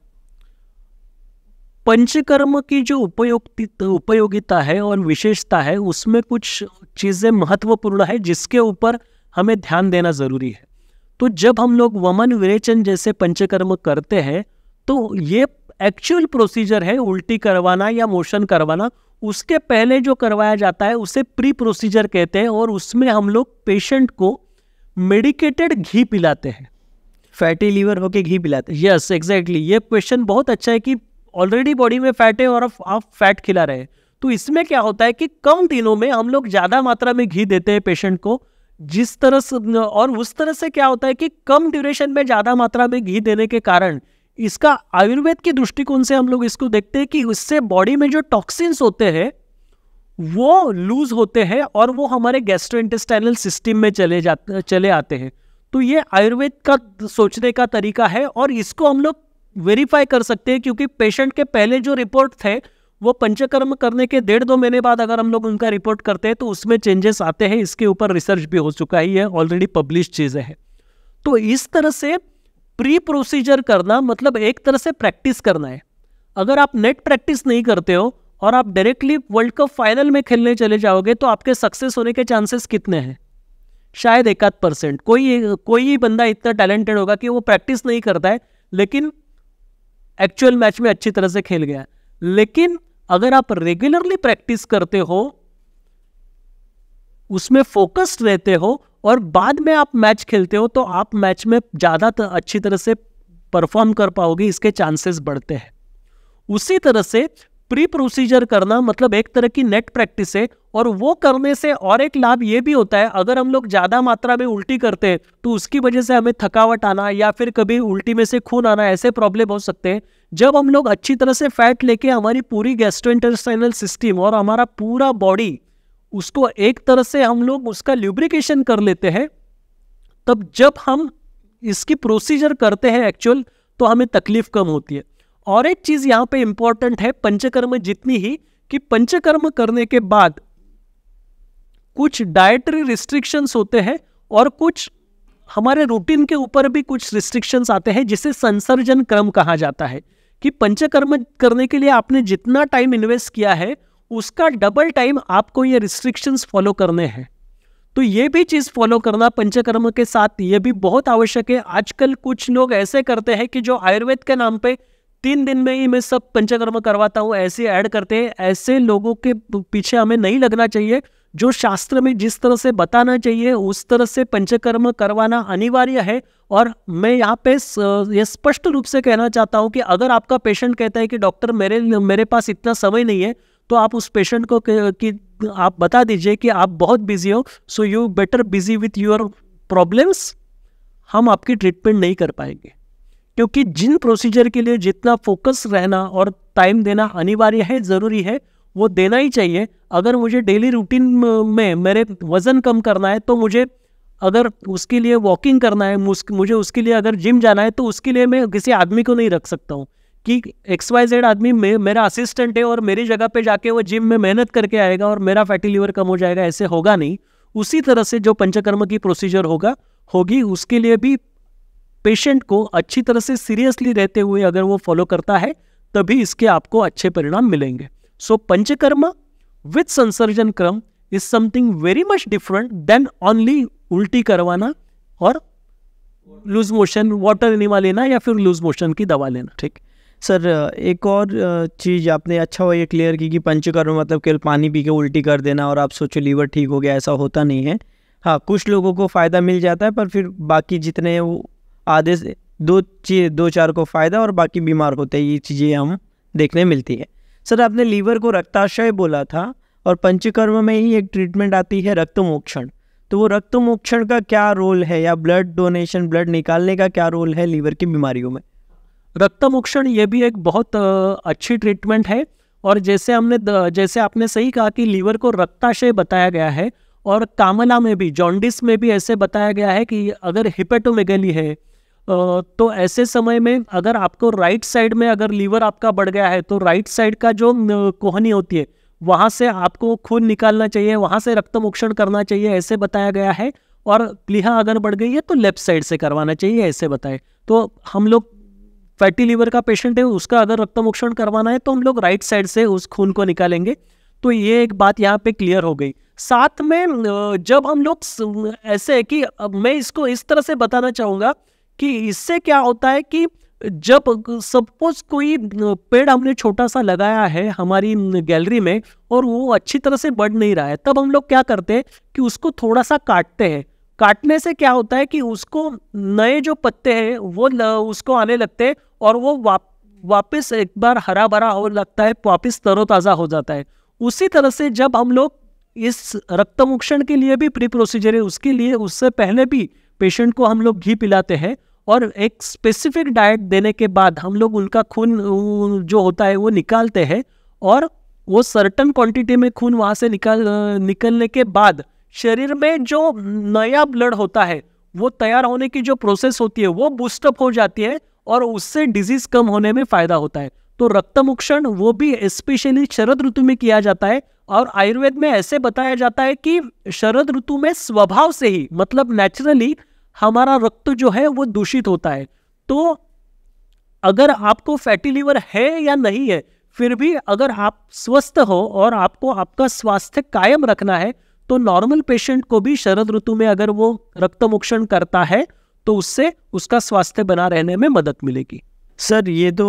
पंचकर्म की जो उपयोगित उपयोगिता है और विशेषता है उसमें कुछ चीज़ें महत्वपूर्ण है जिसके ऊपर हमें ध्यान देना ज़रूरी है तो जब हम लोग वमन विरेचन जैसे पंचकर्म करते हैं तो ये एक्चुअल प्रोसीजर है उल्टी करवाना या मोशन करवाना उसके पहले जो करवाया जाता है उसे प्री प्रोसीजर कहते हैं और उसमें हम लोग पेशेंट को मेडिकेटेड घी पिलाते हैं फैटी लीवर होके घी पिलाते हैं यस एग्जैक्टली ये क्वेश्चन बहुत अच्छा है कि ऑलरेडी बॉडी में फैट है और आप, आप फैट खिला रहे हैं तो इसमें क्या होता है कि कम दिनों में हम लोग ज़्यादा मात्रा में घी देते हैं पेशेंट को जिस तरह से और उस तरह से क्या होता है कि कम ड्यूरेशन में ज़्यादा मात्रा में घी देने के कारण इसका आयुर्वेद के दृष्टिकोण से हम लोग इसको देखते हैं कि उससे बॉडी में जो टॉक्सिन्स होते हैं वो लूज होते हैं और वो हमारे इंटेस्टाइनल सिस्टम में चले जाते चले आते हैं तो ये आयुर्वेद का सोचने का तरीका है और इसको हम लोग वेरीफाई कर सकते हैं क्योंकि पेशेंट के पहले जो रिपोर्ट थे वो पंचकर्म करने के डेढ़ दो महीने बाद अगर हम लोग उनका रिपोर्ट करते हैं तो उसमें चेंजेस आते हैं इसके ऊपर रिसर्च भी हो चुका ही है ऑलरेडी पब्लिश चीज़ें हैं तो इस तरह से प्री प्रोसीजर करना मतलब एक तरह से प्रैक्टिस करना है अगर आप नेट प्रैक्टिस नहीं करते हो और आप डायरेक्टली वर्ल्ड कप फाइनल में खेलने चले जाओगे तो आपके सक्सेस होने के चांसेस कितने हैं शायद एकाध परसेंट कोई कोई ही बंदा इतना टैलेंटेड होगा कि वो प्रैक्टिस नहीं करता है लेकिन एक्चुअल मैच में अच्छी तरह से खेल गया लेकिन अगर आप रेगुलरली प्रैक्टिस करते हो उसमें फोकस्ड रहते हो और बाद में आप मैच खेलते हो तो आप मैच में ज़्यादा अच्छी तरह से परफॉर्म कर पाओगे इसके चांसेस बढ़ते हैं उसी तरह से प्री प्रोसीजर करना मतलब एक तरह की नेट प्रैक्टिस है और वो करने से और एक लाभ ये भी होता है अगर हम लोग ज़्यादा मात्रा में उल्टी करते हैं तो उसकी वजह से हमें थकावट आना या फिर कभी उल्टी में से खून आना ऐसे प्रॉब्लम हो सकते हैं जब हम लोग अच्छी तरह से फैट लेके हमारी पूरी गैस्ट्रोइंटेस्टाइनल सिस्टम और हमारा पूरा बॉडी उसको एक तरह से हम लोग उसका ल्यूब्रिकेशन कर लेते हैं तब जब हम इसकी प्रोसीजर करते हैं एक्चुअल तो हमें तकलीफ कम होती है और एक चीज यहाँ पे इंपॉर्टेंट है पंचकर्म जितनी ही कि पंचकर्म करने के बाद कुछ डायटरी रिस्ट्रिक्शंस होते हैं और कुछ हमारे रूटीन के ऊपर भी कुछ रिस्ट्रिक्शंस आते हैं जिसे संसर्जन क्रम कहा जाता है कि पंचकर्म करने के लिए आपने जितना टाइम इन्वेस्ट किया है उसका डबल टाइम आपको ये रिस्ट्रिक्शंस फॉलो करने हैं तो ये भी चीज़ फॉलो करना पंचकर्म के साथ ये भी बहुत आवश्यक है आजकल कुछ लोग ऐसे करते हैं कि जो आयुर्वेद के नाम पर तीन दिन में ही मैं सब पंचकर्म करवाता हूँ ऐसे ऐड करते हैं ऐसे लोगों के पीछे हमें नहीं लगना चाहिए जो शास्त्र में जिस तरह से बताना चाहिए उस तरह से पंचकर्म करवाना अनिवार्य है और मैं यहाँ पे ये स्पष्ट रूप से कहना चाहता हूँ कि अगर आपका पेशेंट कहता है कि डॉक्टर मेरे मेरे पास इतना समय नहीं है तो आप उस पेशेंट को कि आप बता दीजिए कि आप बहुत बिजी हो so you better busy with your problems हम आपकी ट्रीटमेंट नहीं कर पाएंगे क्योंकि जिन प्रोसीजर के लिए जितना फोकस रहना और टाइम देना अनिवार्य है ज़रूरी है वो देना ही चाहिए अगर मुझे डेली रूटीन में मेरे वज़न कम करना है तो मुझे अगर उसके लिए वॉकिंग करना है मुझे उसके लिए अगर जिम जाना है तो उसके लिए मैं किसी आदमी को नहीं रख सकता हूँ कि एक्स वाई जेड आदमी मे, मेरा असिस्टेंट है और मेरी जगह पे जाके वो जिम में मेहनत करके आएगा और मेरा फैटी लीवर कम हो जाएगा ऐसे होगा नहीं उसी तरह से जो पंचकर्म की प्रोसीजर होगा होगी उसके लिए भी पेशेंट को अच्छी तरह से सीरियसली रहते हुए अगर वो फॉलो करता है तभी इसके आपको अच्छे परिणाम मिलेंगे सो panchakarma with sansarjan kram is something very much different than only उल्टी करवाना और लूज मोशन वाटर एनिमा लेना या फिर लूज मोशन की दवा लेना ठीक सर एक और चीज़ आपने अच्छा हुआ ये क्लियर की कि पंचकर्म मतलब केवल पानी पी के उल्टी कर देना और आप सोचो लीवर ठीक हो गया ऐसा होता नहीं है हाँ कुछ लोगों को फ़ायदा मिल जाता है पर फिर बाकी जितने वो आधे से दो चीज दो चार को फ़ायदा और बाकी बीमार होते तो हैं ये चीज़ें हम देखने मिलती है सर आपने लीवर को रक्ताशय बोला था और पंचकर्म में ही एक ट्रीटमेंट आती है रक्त मोक्षण तो वो रक्त मोक्षण का क्या रोल है या ब्लड डोनेशन ब्लड निकालने का क्या रोल है लीवर की बीमारियों में रक्त मोक्षण ये भी एक बहुत अच्छी ट्रीटमेंट है और जैसे हमने जैसे आपने सही कहा कि लीवर को रक्ताशय बताया गया है और कामला में भी जॉन्डिस में भी ऐसे बताया गया है कि अगर हिपेटोमेगली है तो ऐसे समय में अगर आपको राइट साइड में अगर लीवर आपका बढ़ गया है तो राइट साइड का जो कोहनी होती है वहाँ से आपको खून निकालना चाहिए वहाँ से रक्त मोक्षण करना चाहिए ऐसे बताया गया है और प्लीहा अगर बढ़ गई है तो लेफ्ट साइड से करवाना चाहिए ऐसे बताएं तो हम लोग फैटी लीवर का पेशेंट है उसका अगर रक्त मोक्षण करवाना है तो हम लोग राइट साइड से उस खून को निकालेंगे तो ये एक बात यहाँ पे क्लियर हो गई साथ में जब हम लोग ऐसे है कि मैं इसको इस तरह से बताना चाहूँगा कि इससे क्या होता है कि जब सपोज कोई पेड़ हमने छोटा सा लगाया है हमारी गैलरी में और वो अच्छी तरह से बढ़ नहीं रहा है तब हम लोग क्या करते हैं कि उसको थोड़ा सा काटते हैं काटने से क्या होता है कि उसको नए जो पत्ते हैं वो उसको आने लगते हैं और वो वाप वापस एक बार हरा भरा हो लगता है वापस तरोताज़ा हो जाता है उसी तरह से जब हम लोग इस रक्तमोक्षण के लिए भी प्री प्रोसीजर है उसके लिए उससे पहले भी पेशेंट को हम लोग घी पिलाते हैं और एक स्पेसिफिक डाइट देने के बाद हम लोग उनका खून जो होता है वो निकालते हैं और वो सर्टन क्वांटिटी में खून वहाँ से निकाल निकलने के बाद शरीर में जो नया ब्लड होता है वो तैयार होने की जो प्रोसेस होती है वो बूस्टअप हो जाती है और उससे डिजीज कम होने में फायदा होता है तो रक्तमुक्षण वो भी स्पेशली शरद ऋतु में किया जाता है और आयुर्वेद में ऐसे बताया जाता है कि शरद ऋतु में स्वभाव से ही मतलब नेचुरली हमारा रक्त जो है वो दूषित होता है तो अगर आपको फैटी लीवर है या नहीं है फिर भी अगर आप स्वस्थ हो और आपको आपका स्वास्थ्य कायम रखना है तो नॉर्मल पेशेंट को भी शरद ऋतु में अगर वो रक्त मोक्षण करता है तो उससे उसका स्वास्थ्य बना रहने में मदद मिलेगी सर ये तो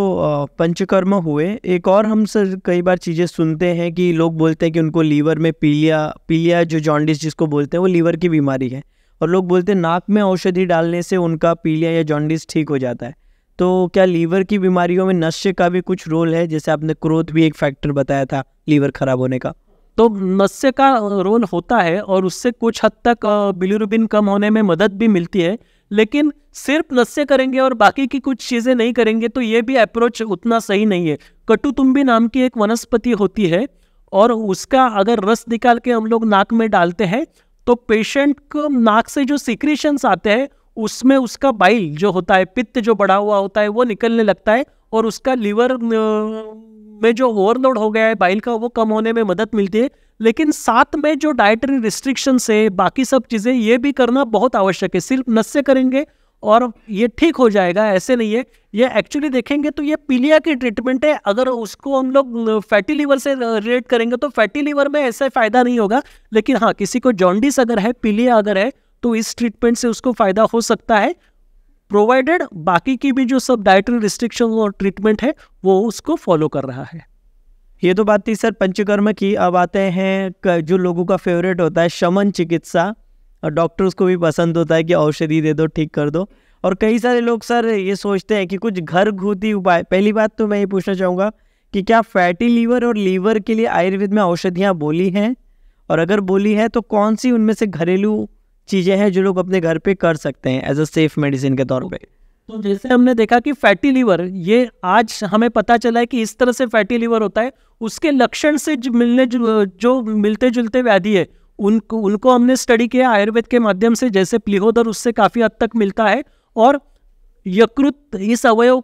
पंचकर्म हुए एक और हम सर कई बार चीज़ें सुनते हैं कि लोग बोलते हैं कि उनको लीवर में पीलिया पीलिया जो जॉन्डिस जिसको बोलते हैं वो लीवर की बीमारी है और लोग बोलते हैं नाक में औषधि डालने से उनका पीलिया या जॉन्डिस ठीक हो जाता है तो क्या लीवर की बीमारियों में नशे का भी कुछ रोल है जैसे आपने क्रोथ भी एक फैक्टर बताया था लीवर खराब होने का तो नशे का रोल होता है और उससे कुछ हद तक बिलुरुबिन कम होने में मदद भी मिलती है लेकिन सिर्फ नशे करेंगे और बाकी की कुछ चीज़ें नहीं करेंगे तो ये भी अप्रोच उतना सही नहीं है कटुतुम्बी नाम की एक वनस्पति होती है और उसका अगर रस निकाल के हम लोग नाक में डालते हैं तो पेशेंट को नाक से जो सिक्रेशंस आते हैं उसमें उसका बाइल जो होता है पित्त जो बढ़ा हुआ होता है वो निकलने लगता है और उसका लीवर में जो ओवरलोड हो गया है बाइल का वो कम होने में मदद मिलती है लेकिन साथ में जो डाइटरी रिस्ट्रिक्शंस है बाकी सब चीज़ें ये भी करना बहुत आवश्यक है सिर्फ नस्य से करेंगे और ये ठीक हो जाएगा ऐसे नहीं है ये एक्चुअली देखेंगे तो ये पीलिया की ट्रीटमेंट है अगर उसको हम लोग फैटी लीवर से रिलेट करेंगे तो फैटी लीवर में ऐसा फ़ायदा नहीं होगा लेकिन हाँ किसी को जॉन्डिस अगर है पीलिया अगर है तो इस ट्रीटमेंट से उसको फ़ायदा हो सकता है प्रोवाइडेड बाकी की भी जो सब डाइटरी रिस्ट्रिक्शन और ट्रीटमेंट है वो उसको फॉलो कर रहा है ये तो बात थी सर पंचकर्म की अब आते हैं जो लोगों का फेवरेट होता है शमन चिकित्सा और डॉक्टर्स को भी पसंद होता है कि औषधि दे दो ठीक कर दो और कई सारे लोग सर ये सोचते हैं कि कुछ घर घूती उपाय पहली बात तो मैं ये पूछना चाहूँगा कि क्या फैटी लीवर और लीवर के लिए आयुर्वेद में औषधियाँ बोली हैं और अगर बोली है तो कौन सी उनमें से घरेलू चीज़ें हैं जो लोग अपने घर पे कर सकते हैं एज अ सेफ मेडिसिन के तौर पे तो जैसे हमने देखा कि फैटी लीवर ये आज हमें पता चला है कि इस तरह से फैटी लीवर होता है उसके लक्षण से जो मिलने जो मिलते जुलते व्याधि है उनको उनको हमने स्टडी किया आयुर्वेद के माध्यम से जैसे प्लीहोदर उससे काफ़ी हद तक मिलता है और यकृत इस अवयव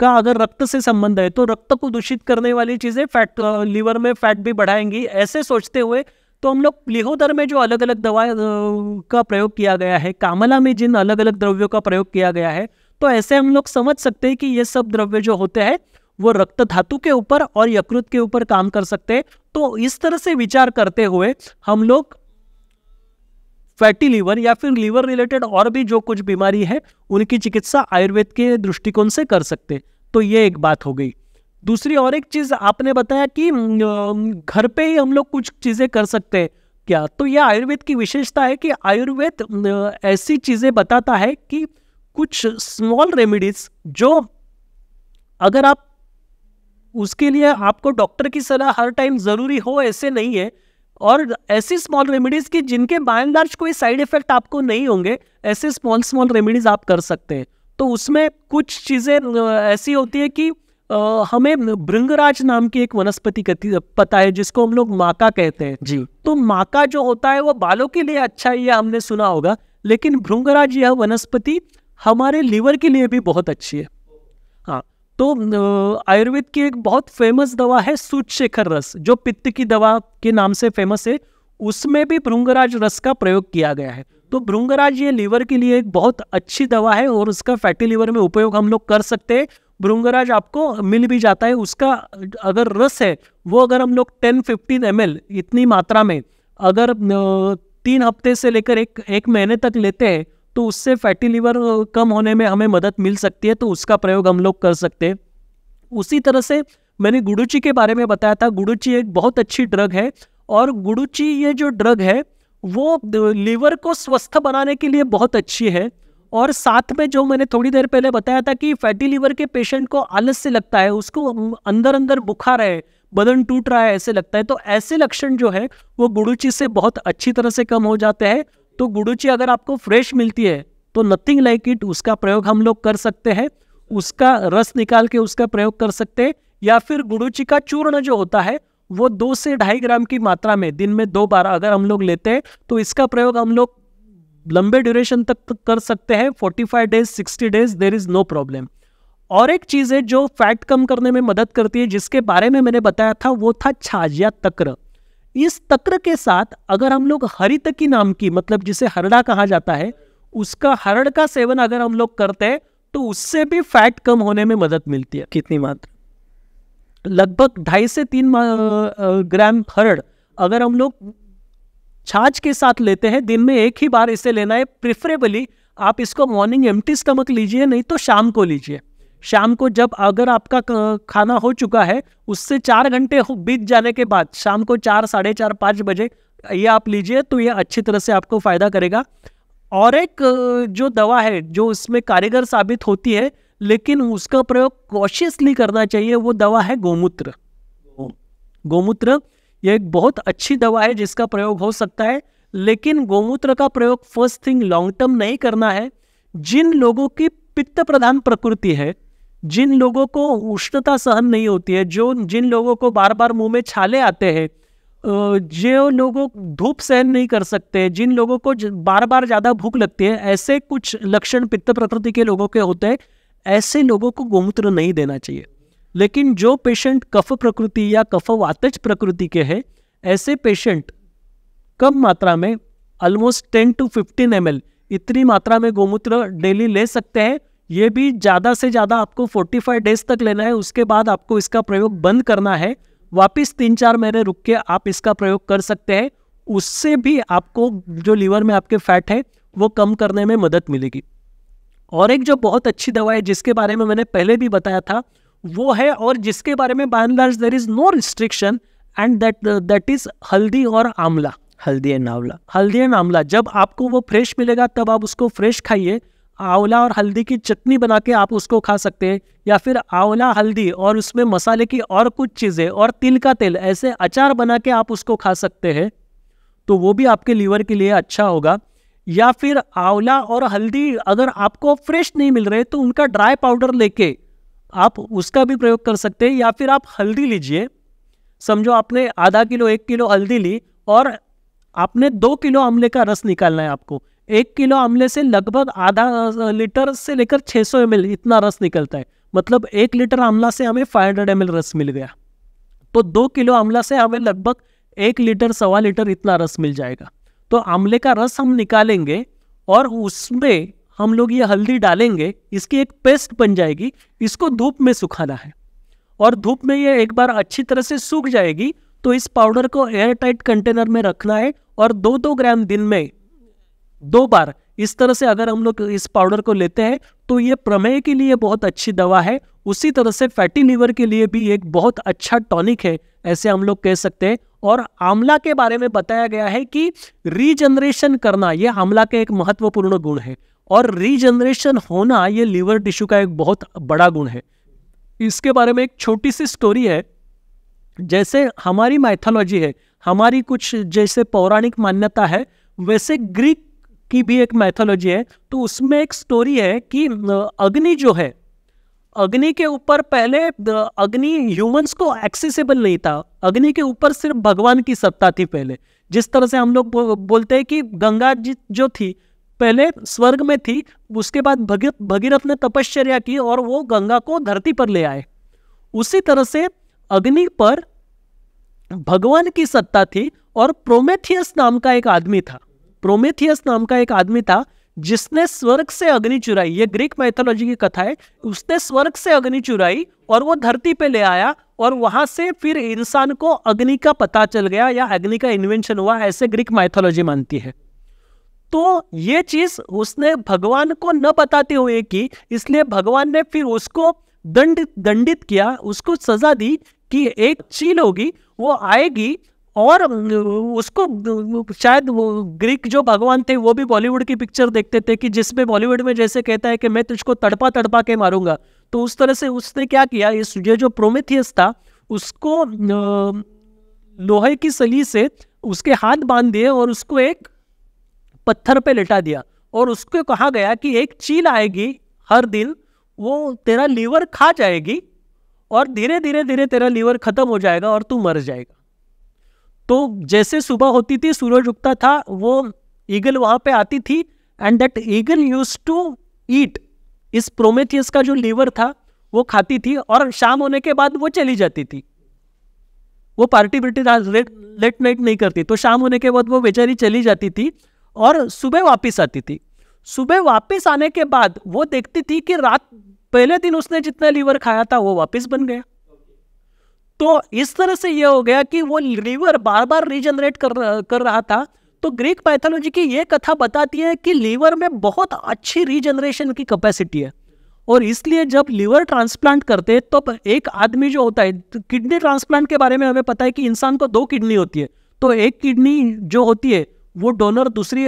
का अगर रक्त से संबंध है तो रक्त को दूषित करने वाली चीज़ें फैट लीवर में फैट भी बढ़ाएंगी ऐसे सोचते हुए तो हम लोग प्लीहोदर में जो अलग अलग दवा का प्रयोग किया गया है कामला में जिन अलग अलग द्रव्यों का प्रयोग किया गया है तो ऐसे हम लोग समझ सकते हैं कि ये सब द्रव्य जो होते हैं वो रक्त धातु के ऊपर और यकृत के ऊपर काम कर सकते हैं तो इस तरह से विचार करते हुए हम लोग फैटी लीवर या फिर लीवर रिलेटेड और भी जो कुछ बीमारी है उनकी चिकित्सा आयुर्वेद के दृष्टिकोण से कर सकते तो ये एक बात हो गई दूसरी और एक चीज़ आपने बताया कि घर पे ही हम लोग कुछ चीज़ें कर सकते हैं क्या तो यह आयुर्वेद की विशेषता है कि आयुर्वेद ऐसी चीज़ें बताता है कि कुछ स्मॉल रेमिडीज जो अगर आप उसके लिए आपको डॉक्टर की सलाह हर टाइम ज़रूरी हो ऐसे नहीं है और ऐसी स्मॉल रेमेडीज़ की जिनके बाय लार्ज कोई साइड इफेक्ट आपको नहीं होंगे ऐसे स्मॉल स्मॉल रेमेडीज़ आप कर सकते हैं तो उसमें कुछ चीज़ें ऐसी होती है कि हमें भृंगराज नाम की एक वनस्पति पता है जिसको हम लोग माका कहते हैं जी तो माका जो होता है वो बालों के लिए अच्छा है यह हमने सुना होगा लेकिन भृंगराज यह वनस्पति हमारे लीवर के लिए भी बहुत अच्छी है हाँ तो आयुर्वेद की एक बहुत फेमस दवा है सूचशेखर रस जो पित्त की दवा के नाम से फेमस है उसमें भी भृंगराज रस का प्रयोग किया गया है तो भृंगराज ये लीवर के लिए एक बहुत अच्छी दवा है और उसका फैटी लीवर में उपयोग हम लोग कर सकते हैं भृंगराज आपको मिल भी जाता है उसका अगर रस है वो अगर हम लोग टेन फिफ्टीन एम इतनी मात्रा में अगर तीन हफ्ते से लेकर एक एक महीने तक लेते हैं तो उससे फैटी लीवर कम होने में हमें मदद मिल सकती है तो उसका प्रयोग हम लोग कर सकते हैं उसी तरह से मैंने गुडुची के बारे में बताया था गुडुची एक बहुत अच्छी ड्रग है और गुडुची ये जो ड्रग है वो लीवर को स्वस्थ बनाने के लिए बहुत अच्छी है और साथ में जो मैंने थोड़ी देर पहले बताया था कि फैटी लीवर के पेशेंट को आलस से लगता है उसको अंदर अंदर बुखार है बदन टूट रहा है ऐसे लगता है तो ऐसे लक्षण जो है वो गुड़ूची से बहुत अच्छी तरह से कम हो जाते हैं तो गुडुची अगर आपको फ्रेश मिलती है तो नथिंग लाइक इट उसका प्रयोग हम लोग कर सकते हैं उसका रस निकाल के उसका प्रयोग कर सकते हैं या फिर गुड़ूची का चूर्ण जो होता है वो दो से ढाई ग्राम की मात्रा में दिन में दो बार अगर हम लोग लेते हैं तो इसका प्रयोग हम लोग लंबे ड्यूरेशन तक कर सकते हैं forty five days sixty days there is no problem और एक चीज़ है जो फैट कम करने में मदद करती है जिसके बारे में मैंने बताया था वो था छाज या तक्र इस तक्र के साथ अगर हम लोग हरित की नाम की मतलब जिसे हरड़ा कहा जाता है उसका हरड़ का सेवन अगर हम लोग करते हैं तो उससे भी फैट कम होने में मदद मिलती है कितनी मात्रा लगभग ढाई से तीन ग्राम हरड़ अगर हम लोग छाछ के साथ लेते हैं दिन में एक ही बार इसे लेना है प्रिफरेबली आप इसको मॉर्निंग एम्प्टी स्टमक लीजिए नहीं तो शाम को लीजिए शाम को जब अगर आपका खाना हो चुका है उससे चार घंटे बीत जाने के बाद शाम को चार साढ़े चार पाँच बजे ये आप लीजिए तो ये अच्छी तरह से आपको फ़ायदा करेगा और एक जो दवा है जो इसमें कारीगर साबित होती है लेकिन उसका प्रयोग कॉशियसली करना चाहिए वो दवा है गोमूत्र गोमूत्र यह एक बहुत अच्छी दवा है जिसका प्रयोग हो सकता है लेकिन गोमूत्र का प्रयोग फर्स्ट थिंग लॉन्ग टर्म नहीं करना है जिन लोगों की पित्त प्रधान प्रकृति है जिन लोगों को उष्णता सहन नहीं होती है जो जिन लोगों को बार बार मुंह में छाले आते हैं जो लोगों धूप सहन नहीं कर सकते जिन लोगों को बार बार ज़्यादा भूख लगती है ऐसे कुछ लक्षण पित्त प्रकृति के लोगों के होते हैं ऐसे लोगों को गोमूत्र नहीं देना चाहिए लेकिन जो पेशेंट कफ प्रकृति या कफ वातज प्रकृति के हैं ऐसे पेशेंट कम मात्रा में almost ten to fifteen M इतनी मात्रा में गोमूत्र डेली ले सकते हैं ये भी ज़्यादा से ज़्यादा आपको 45 डेज तक लेना है उसके बाद आपको इसका प्रयोग बंद करना है वापस तीन चार महीने रुक के आप इसका प्रयोग कर सकते हैं उससे भी आपको जो लीवर में आपके फैट है वो कम करने में मदद मिलेगी और एक जो बहुत अच्छी दवा है जिसके बारे में मैंने पहले भी बताया था वो है और जिसके बारे में by large there is no restriction and that that is haldi और आंवला हल्दी एंड आंवला हल्दी एंड आंवला जब आपको वो फ्रेश मिलेगा तब आप उसको फ्रेश खाइए आंवला और हल्दी की चटनी बना के आप उसको खा सकते हैं या फिर आंवला हल्दी और उसमें मसाले की और कुछ चीज़ें और तिल का तेल ऐसे अचार बना के आप उसको खा सकते हैं तो वो भी आपके लीवर के लिए अच्छा होगा या फिर आंवला और हल्दी अगर आपको फ्रेश नहीं मिल रहे तो उनका ड्राई पाउडर लेके आप उसका भी प्रयोग कर सकते हैं या फिर आप हल्दी लीजिए समझो आपने आधा किलो एक किलो हल्दी ली और आपने दो किलो आंवले का रस निकालना है आपको एक किलो आमले से लगभग आधा लीटर से लेकर 600 सौ इतना रस निकलता है मतलब एक लीटर आमला से हमें 500 हंड्रेड रस मिल गया तो दो किलो आमला से हमें लगभग एक लीटर सवा लीटर इतना रस मिल जाएगा तो आमले का रस हम निकालेंगे और उसमें हम लोग ये हल्दी डालेंगे इसकी एक पेस्ट बन जाएगी इसको धूप में सुखाना है और धूप में ये एक बार अच्छी तरह से सूख जाएगी तो इस पाउडर को एयर टाइट कंटेनर में रखना है और दो दो ग्राम दिन में दो बार इस तरह से अगर हम लोग इस पाउडर को लेते हैं तो ये प्रमेय के लिए बहुत अच्छी दवा है उसी तरह से फैटी लीवर के लिए भी एक बहुत अच्छा टॉनिक है ऐसे हम लोग कह सकते हैं और आमला के बारे में बताया गया है कि रीजनरेशन करना ये आमला का एक महत्वपूर्ण गुण है और रीजनरेशन होना ये लीवर टिश्यू का एक बहुत बड़ा गुण है इसके बारे में एक छोटी सी स्टोरी है जैसे हमारी माइथोलॉजी है हमारी कुछ जैसे पौराणिक मान्यता है वैसे ग्रीक की भी एक मैथोलॉजी है तो उसमें एक स्टोरी है कि अग्नि जो है अग्नि के ऊपर पहले अग्नि ह्यूमंस को एक्सेसिबल नहीं था अग्नि के ऊपर सिर्फ भगवान की सत्ता थी पहले जिस तरह से हम लोग बोलते हैं कि गंगा जी जो थी पहले स्वर्ग में थी उसके बाद भगीरथ भगीरथ ने तपश्चर्या की और वो गंगा को धरती पर ले आए उसी तरह से अग्नि पर भगवान की सत्ता थी और प्रोमेथियस नाम का एक आदमी था प्रोमेथियस नाम का एक आदमी था जिसने स्वर्ग से अग्नि चुराई ये ग्रीक मैथोलॉजी की कथा है उसने स्वर्ग से अग्नि चुराई और वो धरती पे ले आया और वहां से फिर इंसान को अग्नि का पता चल गया या अग्नि का इन्वेंशन हुआ ऐसे ग्रीक माइथोलॉजी मानती है तो ये चीज उसने भगवान को न बताते हुए की इसलिए भगवान ने फिर उसको दंड दंडित किया उसको सजा दी कि एक चील होगी वो आएगी और उसको शायद वो ग्रीक जो भगवान थे वो भी बॉलीवुड की पिक्चर देखते थे कि जिसमें बॉलीवुड में जैसे कहता है कि मैं तुझको तड़पा तड़पा के मारूंगा तो उस तरह से उसने क्या किया इस ये जो प्रोमेथियस था उसको लोहे की सली से उसके हाथ बांध दिए और उसको एक पत्थर पे लेटा दिया और उसको कहा गया कि एक चील आएगी हर दिन वो तेरा लीवर खा जाएगी और धीरे धीरे धीरे तेरा लीवर ख़त्म हो जाएगा और तू मर जाएगा तो जैसे सुबह होती थी सूरज उगता था वो ईगल वहाँ पे आती थी and that eagle use to eat इस प्रोमेथियस का जो लीवर था वो खाती थी और शाम होने के बाद वो चली जाती थी वो पार्टी बिर्टी लेट लेट नाइट नहीं करती तो शाम होने के बाद वो बेचारी चली जाती थी और सुबह वापस आती थी सुबह वापस आने के बाद वो देखती थी कि रात पहले दिन उसने जितना लीवर खाया था वो वापस बन गया तो इस तरह से यह हो गया कि वो लीवर बार बार रीजनरेट कर कर रहा था तो ग्रीक पैथोलॉजी की यह कथा बताती है कि लीवर में बहुत अच्छी रीजनरेशन की कैपेसिटी है और इसलिए जब लीवर ट्रांसप्लांट करते हैं तो एक आदमी जो होता है तो किडनी ट्रांसप्लांट के बारे में हमें पता है कि इंसान को दो किडनी होती है तो एक किडनी जो होती है वो डोनर दूसरी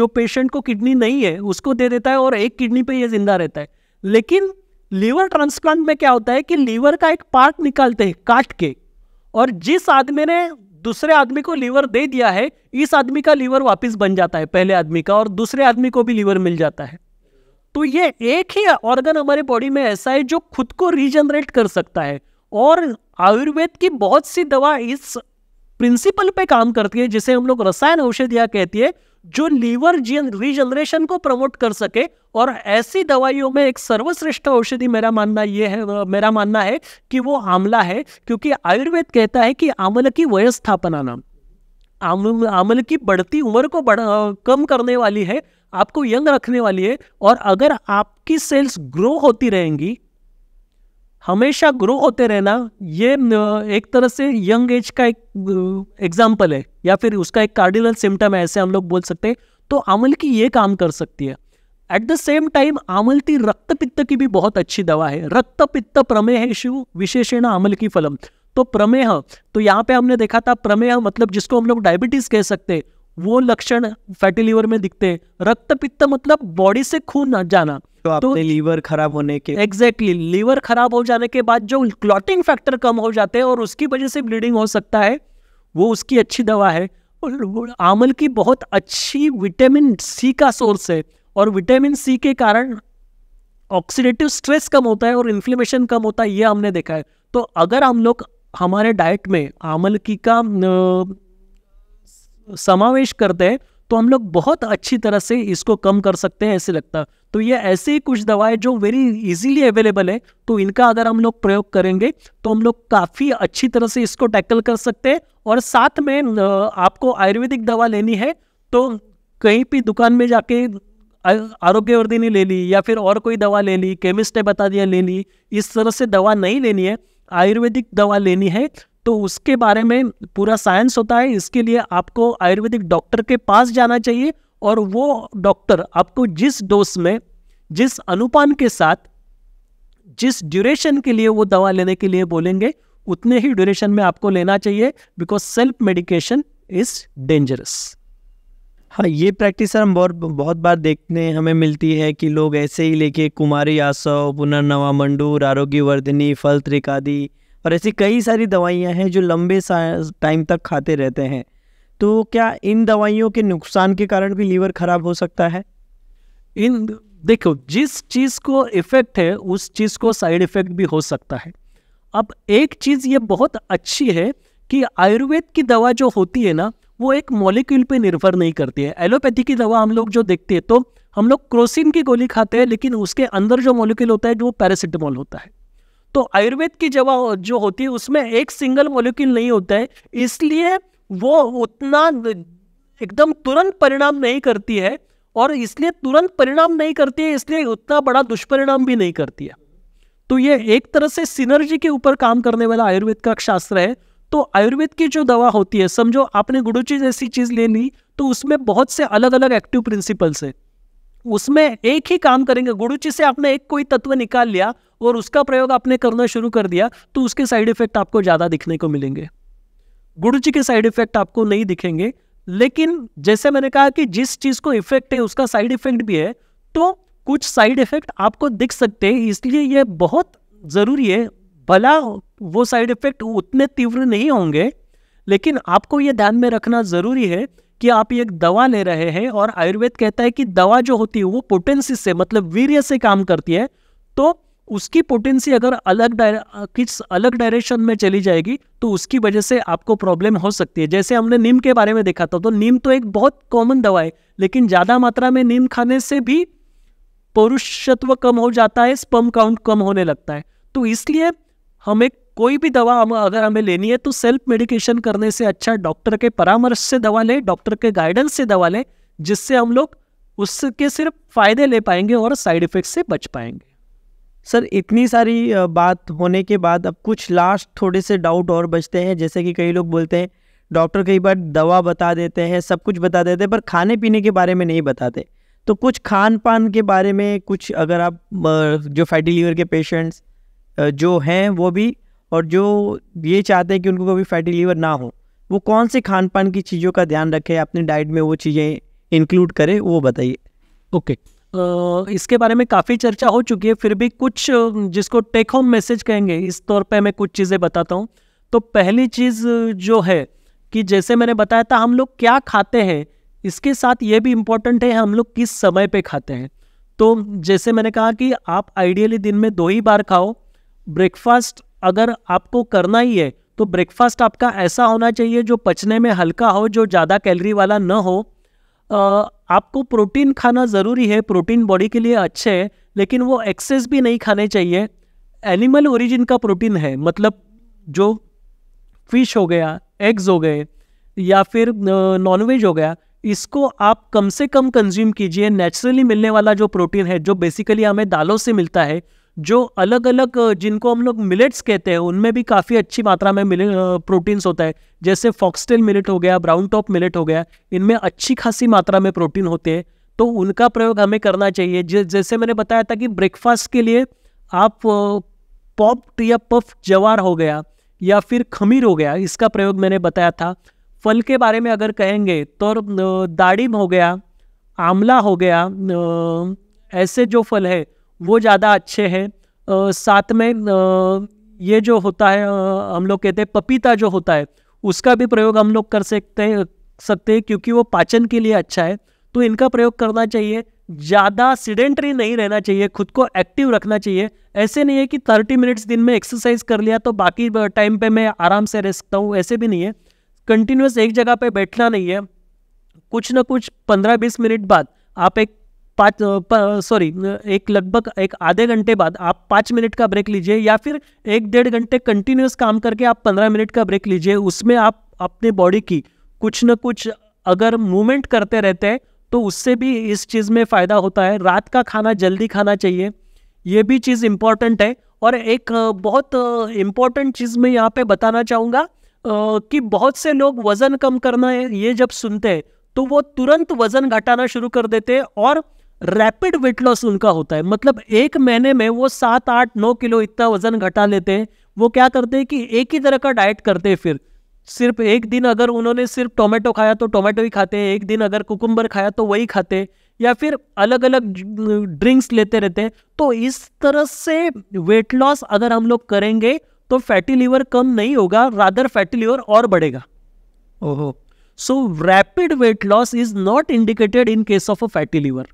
जो पेशेंट को किडनी नहीं है उसको दे देता है और एक किडनी पे ये जिंदा रहता है लेकिन लीवर ट्रांसप्लांट में क्या होता है कि लीवर का एक पार्ट निकालते हैं काट के और जिस आदमी ने दूसरे आदमी को लीवर दे दिया है इस आदमी का लीवर वापस बन जाता है पहले आदमी का और दूसरे आदमी को भी लीवर मिल जाता है तो ये एक ही ऑर्गन हमारे बॉडी में ऐसा है जो खुद को रीजनरेट कर सकता है और आयुर्वेद की बहुत सी दवा इस प्रिंसिपल पे काम करती है जिसे हम लोग रसायन औषधिया कहती है जो लीवर रीजनरेशन को प्रमोट कर सके और ऐसी दवाइयों में एक सर्वश्रेष्ठ औषधि मेरा मानना ये है मेरा मानना है कि वो आंवला है क्योंकि आयुर्वेद कहता है कि आंवल की वयस्थापना नाम आमल की बढ़ती उम्र को बढ़ कम करने वाली है आपको यंग रखने वाली है और अगर आपकी सेल्स ग्रो होती रहेंगी हमेशा ग्रो होते रहना ये एक तरह से यंग एज का एक एग्जाम्पल है या फिर उसका एक कार्डिनल सिम्टम है ऐसे हम लोग बोल सकते हैं तो आमल की ये काम कर सकती है एट द सेम टाइम आमलती रक्त पित्त की भी बहुत अच्छी दवा है रक्त पित्त प्रमेह शिव विशेषण आमल की फलम तो प्रमेह तो यहाँ पे हमने देखा था प्रमेह मतलब जिसको हम लोग डायबिटीज कह सकते हैं वो लक्षण फैटी लीवर में दिखते हैं रक्त पित्त मतलब बॉडी से खून ना जाना तो, तो आपने तो, लीवर खराब होने के एग्जैक्टली exactly, लीवर खराब हो जाने के बाद जो क्लॉटिंग फैक्टर कम हो जाते हैं और उसकी वजह से ब्लीडिंग हो सकता है वो उसकी अच्छी दवा है और आमल की बहुत अच्छी विटामिन सी का सोर्स है और विटामिन सी के कारण ऑक्सीडेटिव स्ट्रेस कम होता है और इन्फ्लेमेशन कम होता है ये हमने देखा है तो अगर हम लोग हमारे डाइट में आमल की का समावेश करते हैं तो हम लोग बहुत अच्छी तरह से इसको कम कर सकते हैं ऐसे लगता तो ये ऐसे ही कुछ दवाएं जो वेरी इजीली अवेलेबल है तो इनका अगर हम लोग प्रयोग करेंगे तो हम लोग काफ़ी अच्छी तरह से इसको टैकल कर सकते हैं और साथ में आपको आयुर्वेदिक दवा लेनी है तो कहीं भी दुकान में जाके आरोग्यवर्धिनी ले ली या फिर और कोई दवा ले ली केमिस्ट ने बता दिया ले ली इस तरह से दवा नहीं लेनी है आयुर्वेदिक दवा लेनी है तो उसके बारे में पूरा साइंस होता है इसके लिए आपको आयुर्वेदिक डॉक्टर के पास जाना चाहिए और वो डॉक्टर आपको जिस डोज में जिस अनुपान के साथ जिस ड्यूरेशन के लिए वो दवा लेने के लिए बोलेंगे उतने ही ड्यूरेशन में आपको लेना चाहिए because self medication is dangerous हाँ ये प्रैक्टिस सर हम बहुत बहुत बार देखने हमें मिलती है कि लोग ऐसे ही लेके कुमारी आसव पुनर्नवा मंडूर आरोग्य फल त्रिकादी और ऐसी कई सारी दवाइयाँ हैं जो लंबे टाइम तक खाते रहते हैं तो क्या इन दवाइयों के नुकसान के कारण भी लीवर खराब हो सकता है इन देखो जिस चीज़ को इफ़ेक्ट है उस चीज़ को साइड इफ़ेक्ट भी हो सकता है अब एक चीज़ ये बहुत अच्छी है कि आयुर्वेद की दवा जो होती है ना वो एक मॉलिक्यूल पे निर्भर नहीं करती है एलोपैथी की दवा हम लोग जो देखते हैं तो हम लोग क्रोसिन की गोली खाते हैं लेकिन उसके अंदर जो मॉलिक्यूल होता है वो पैरासिटामॉल होता है तो आयुर्वेद की जवा जो होती है उसमें एक सिंगल मोलिक्यूल नहीं होता है इसलिए वो उतना एकदम तुरंत परिणाम नहीं करती है और इसलिए तुरंत परिणाम नहीं करती है इसलिए उतना बड़ा दुष्परिणाम भी नहीं करती है तो ये एक तरह से सिनर्जी के ऊपर काम करने वाला आयुर्वेद का शास्त्र है तो आयुर्वेद की जो दवा होती है समझो आपने गुड़ूची जैसी चीज़ ले ली तो उसमें बहुत से अलग अलग एक्टिव प्रिंसिपल्स है उसमें एक ही काम करेंगे गुरुचि से आपने एक कोई तत्व निकाल लिया और उसका प्रयोग आपने करना शुरू कर दिया तो उसके साइड इफेक्ट आपको ज़्यादा दिखने को मिलेंगे गुड़ुची के साइड इफेक्ट आपको नहीं दिखेंगे लेकिन जैसे मैंने कहा कि जिस चीज़ को इफेक्ट है उसका साइड इफेक्ट भी है तो कुछ साइड इफेक्ट आपको दिख सकते हैं इसलिए यह बहुत ज़रूरी है भला वो साइड इफेक्ट उतने तीव्र नहीं होंगे लेकिन आपको यह ध्यान में रखना ज़रूरी है कि आप एक दवा ले रहे हैं और आयुर्वेद कहता है कि दवा जो होती है वो पोटेंसी से मतलब वीर्य से काम करती है तो उसकी पोटेंसी अगर अलग किस अलग डायरेक्शन में चली जाएगी तो उसकी वजह से आपको प्रॉब्लम हो सकती है जैसे हमने नीम के बारे में देखा था तो नीम तो एक बहुत कॉमन दवा है लेकिन ज़्यादा मात्रा में नीम खाने से भी पौरुषत्व कम हो जाता है स्पम काउंट कम होने लगता है तो इसलिए हम एक कोई भी दवा हम अगर हमें लेनी है तो सेल्फ मेडिकेशन करने से अच्छा डॉक्टर के परामर्श से दवा लें डॉक्टर के गाइडेंस से दवा लें जिससे हम लोग उसके सिर्फ फ़ायदे ले पाएंगे और साइड इफ़ेक्ट से बच पाएंगे सर इतनी सारी बात होने के बाद अब कुछ लास्ट थोड़े से डाउट और बचते हैं जैसे कि कई लोग बोलते हैं डॉक्टर कई बार दवा बता देते हैं सब कुछ बता देते हैं पर खाने पीने के बारे में नहीं बताते तो कुछ खान पान के बारे में कुछ अगर आप जो फैटी लीवर के पेशेंट्स जो हैं वो भी और जो ये चाहते हैं कि उनको कभी फैटी लीवर ना हो वो कौन से खान पान की चीज़ों का ध्यान रखें अपनी डाइट में वो चीज़ें इंक्लूड करें वो बताइए ओके okay. Uh, इसके बारे में काफ़ी चर्चा हो चुकी है फिर भी कुछ जिसको टेक होम मैसेज कहेंगे इस तौर पे मैं कुछ चीज़ें बताता हूँ तो पहली चीज़ जो है कि जैसे मैंने बताया था हम लोग क्या खाते हैं इसके साथ ये भी इम्पोर्टेंट है हम लोग किस समय पर खाते हैं तो जैसे मैंने कहा कि आप आइडियली दिन में दो ही बार खाओ ब्रेकफास्ट अगर आपको करना ही है तो ब्रेकफास्ट आपका ऐसा होना चाहिए जो पचने में हल्का हो जो ज़्यादा कैलरी वाला न हो आपको प्रोटीन खाना ज़रूरी है प्रोटीन बॉडी के लिए अच्छे है लेकिन वो एक्सेस भी नहीं खाने चाहिए एनिमल ओरिजिन का प्रोटीन है मतलब जो फिश हो गया एग्स हो गए या फिर नॉनवेज हो गया इसको आप कम से कम कंज्यूम कीजिए नेचुरली मिलने वाला जो प्रोटीन है जो बेसिकली हमें दालों से मिलता है जो अलग अलग जिनको हम लोग मिलेट्स कहते हैं उनमें भी काफ़ी अच्छी मात्रा में मिले प्रोटीन्स होता है जैसे फॉक्सटेल मिलेट हो गया ब्राउन टॉप मिलेट हो गया इनमें अच्छी खासी मात्रा में प्रोटीन होते हैं तो उनका प्रयोग हमें करना चाहिए जैसे मैंने बताया था कि ब्रेकफास्ट के लिए आप पॉप्ड या पफ जवार हो गया या फिर खमीर हो गया इसका प्रयोग मैंने बताया था फल के बारे में अगर कहेंगे तो दाड़िम हो गया आंवला हो गया ऐसे जो फल है वो ज़्यादा अच्छे हैं साथ में आ, ये जो होता है आ, हम लोग कहते हैं पपीता जो होता है उसका भी प्रयोग हम लोग कर सकते हैं सकते हैं क्योंकि वो पाचन के लिए अच्छा है तो इनका प्रयोग करना चाहिए ज़्यादा सीडेंट्री नहीं रहना चाहिए खुद को एक्टिव रखना चाहिए ऐसे नहीं है कि थर्टी मिनट्स दिन में एक्सरसाइज कर लिया तो बाकी टाइम पे मैं आराम से रह सकता हूँ ऐसे भी नहीं है कंटिन्यूस एक जगह पे बैठना नहीं है कुछ ना कुछ पंद्रह बीस मिनट बाद आप एक पाँच सॉरी एक लगभग एक आधे घंटे बाद आप पाँच मिनट का ब्रेक लीजिए या फिर एक डेढ़ घंटे कंटिन्यूस काम करके आप पंद्रह मिनट का ब्रेक लीजिए उसमें आप अपने बॉडी की कुछ न कुछ अगर मूवमेंट करते रहते हैं तो उससे भी इस चीज़ में फ़ायदा होता है रात का खाना जल्दी खाना चाहिए ये भी चीज़ इम्पॉर्टेंट है और एक बहुत इम्पॉर्टेंट चीज़ मैं यहाँ पे बताना चाहूँगा कि बहुत से लोग वज़न कम करना है ये जब सुनते हैं तो वो तुरंत वज़न घटाना शुरू कर देते हैं और रैपिड वेट लॉस उनका होता है मतलब एक महीने में वो सात आठ नौ किलो इतना वजन घटा लेते हैं वो क्या करते हैं कि एक ही तरह का डाइट करते हैं फिर सिर्फ एक दिन अगर उन्होंने सिर्फ टोमेटो खाया तो टोमेटो ही खाते हैं एक दिन अगर कुकुम्बर खाया तो वही खाते या फिर अलग अलग ड्रिंक्स लेते रहते हैं तो इस तरह से वेट लॉस अगर हम लोग करेंगे तो फैटी लीवर कम नहीं होगा रादर फैटी लीवर और बढ़ेगा ओहो so rapid weight loss is not indicated in case of a fatty liver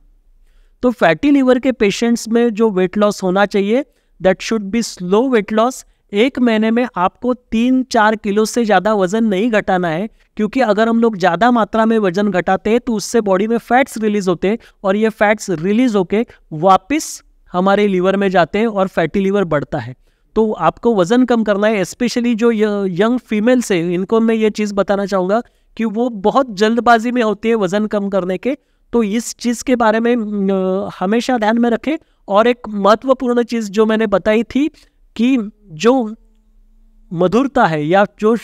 तो फैटी लीवर के पेशेंट्स में जो वेट लॉस होना चाहिए that should be slow weight loss एक महीने में आपको तीन चार किलो से ज़्यादा वजन नहीं घटाना है क्योंकि अगर हम लोग ज़्यादा मात्रा में वजन घटाते हैं तो उससे बॉडी में फैट्स रिलीज होते हैं और ये फैट्स रिलीज होके वापस हमारे लीवर में जाते हैं और फैटी लीवर बढ़ता है तो आपको वज़न कम करना है स्पेशली जो यंग फीमेल्स है इनको मैं ये चीज़ बताना चाहूँगा कि वो बहुत जल्दबाजी में होती है वज़न कम करने के तो इस चीज़ के बारे में हमेशा ध्यान में रखें और एक महत्वपूर्ण चीज़ जो मैंने बताई थी कि जो मधुरता है या जो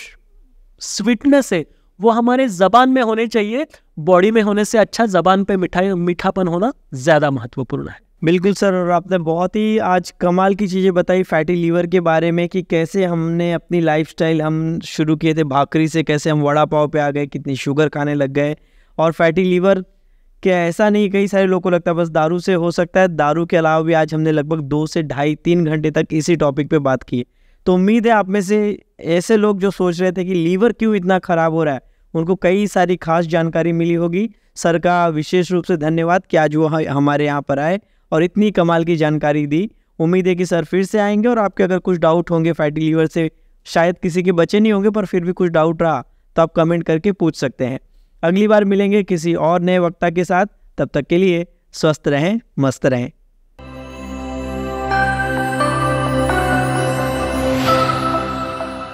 स्वीटनेस है वो हमारे ज़बान में होने चाहिए बॉडी में होने से अच्छा ज़बान पे मिठाई मीठापन होना ज़्यादा महत्वपूर्ण है बिल्कुल सर और आपने बहुत ही आज कमाल की चीज़ें बताई फैटी लीवर के बारे में कि कैसे हमने अपनी लाइफस्टाइल हम शुरू किए थे भाकरी से कैसे हम वड़ा पाव पे आ गए कितनी शुगर खाने लग गए और फैटी लीवर कि ऐसा नहीं कई सारे लोगों को लगता है बस दारू से हो सकता है दारू के अलावा भी आज हमने लगभग दो से ढाई तीन घंटे तक इसी टॉपिक पे बात की तो उम्मीद है आप में से ऐसे लोग जो सोच रहे थे कि लीवर क्यों इतना ख़राब हो रहा है उनको कई सारी खास जानकारी मिली होगी सर का विशेष रूप से धन्यवाद कि आज वो हमारे यहाँ पर आए और इतनी कमाल की जानकारी दी उम्मीद है कि सर फिर से आएंगे और आपके अगर कुछ डाउट होंगे फैटी लीवर से शायद किसी के बचे नहीं होंगे पर फिर भी कुछ डाउट रहा तो आप कमेंट करके पूछ सकते हैं अगली बार मिलेंगे किसी और नए वक्ता के साथ तब तक के लिए स्वस्थ रहें मस्त रहें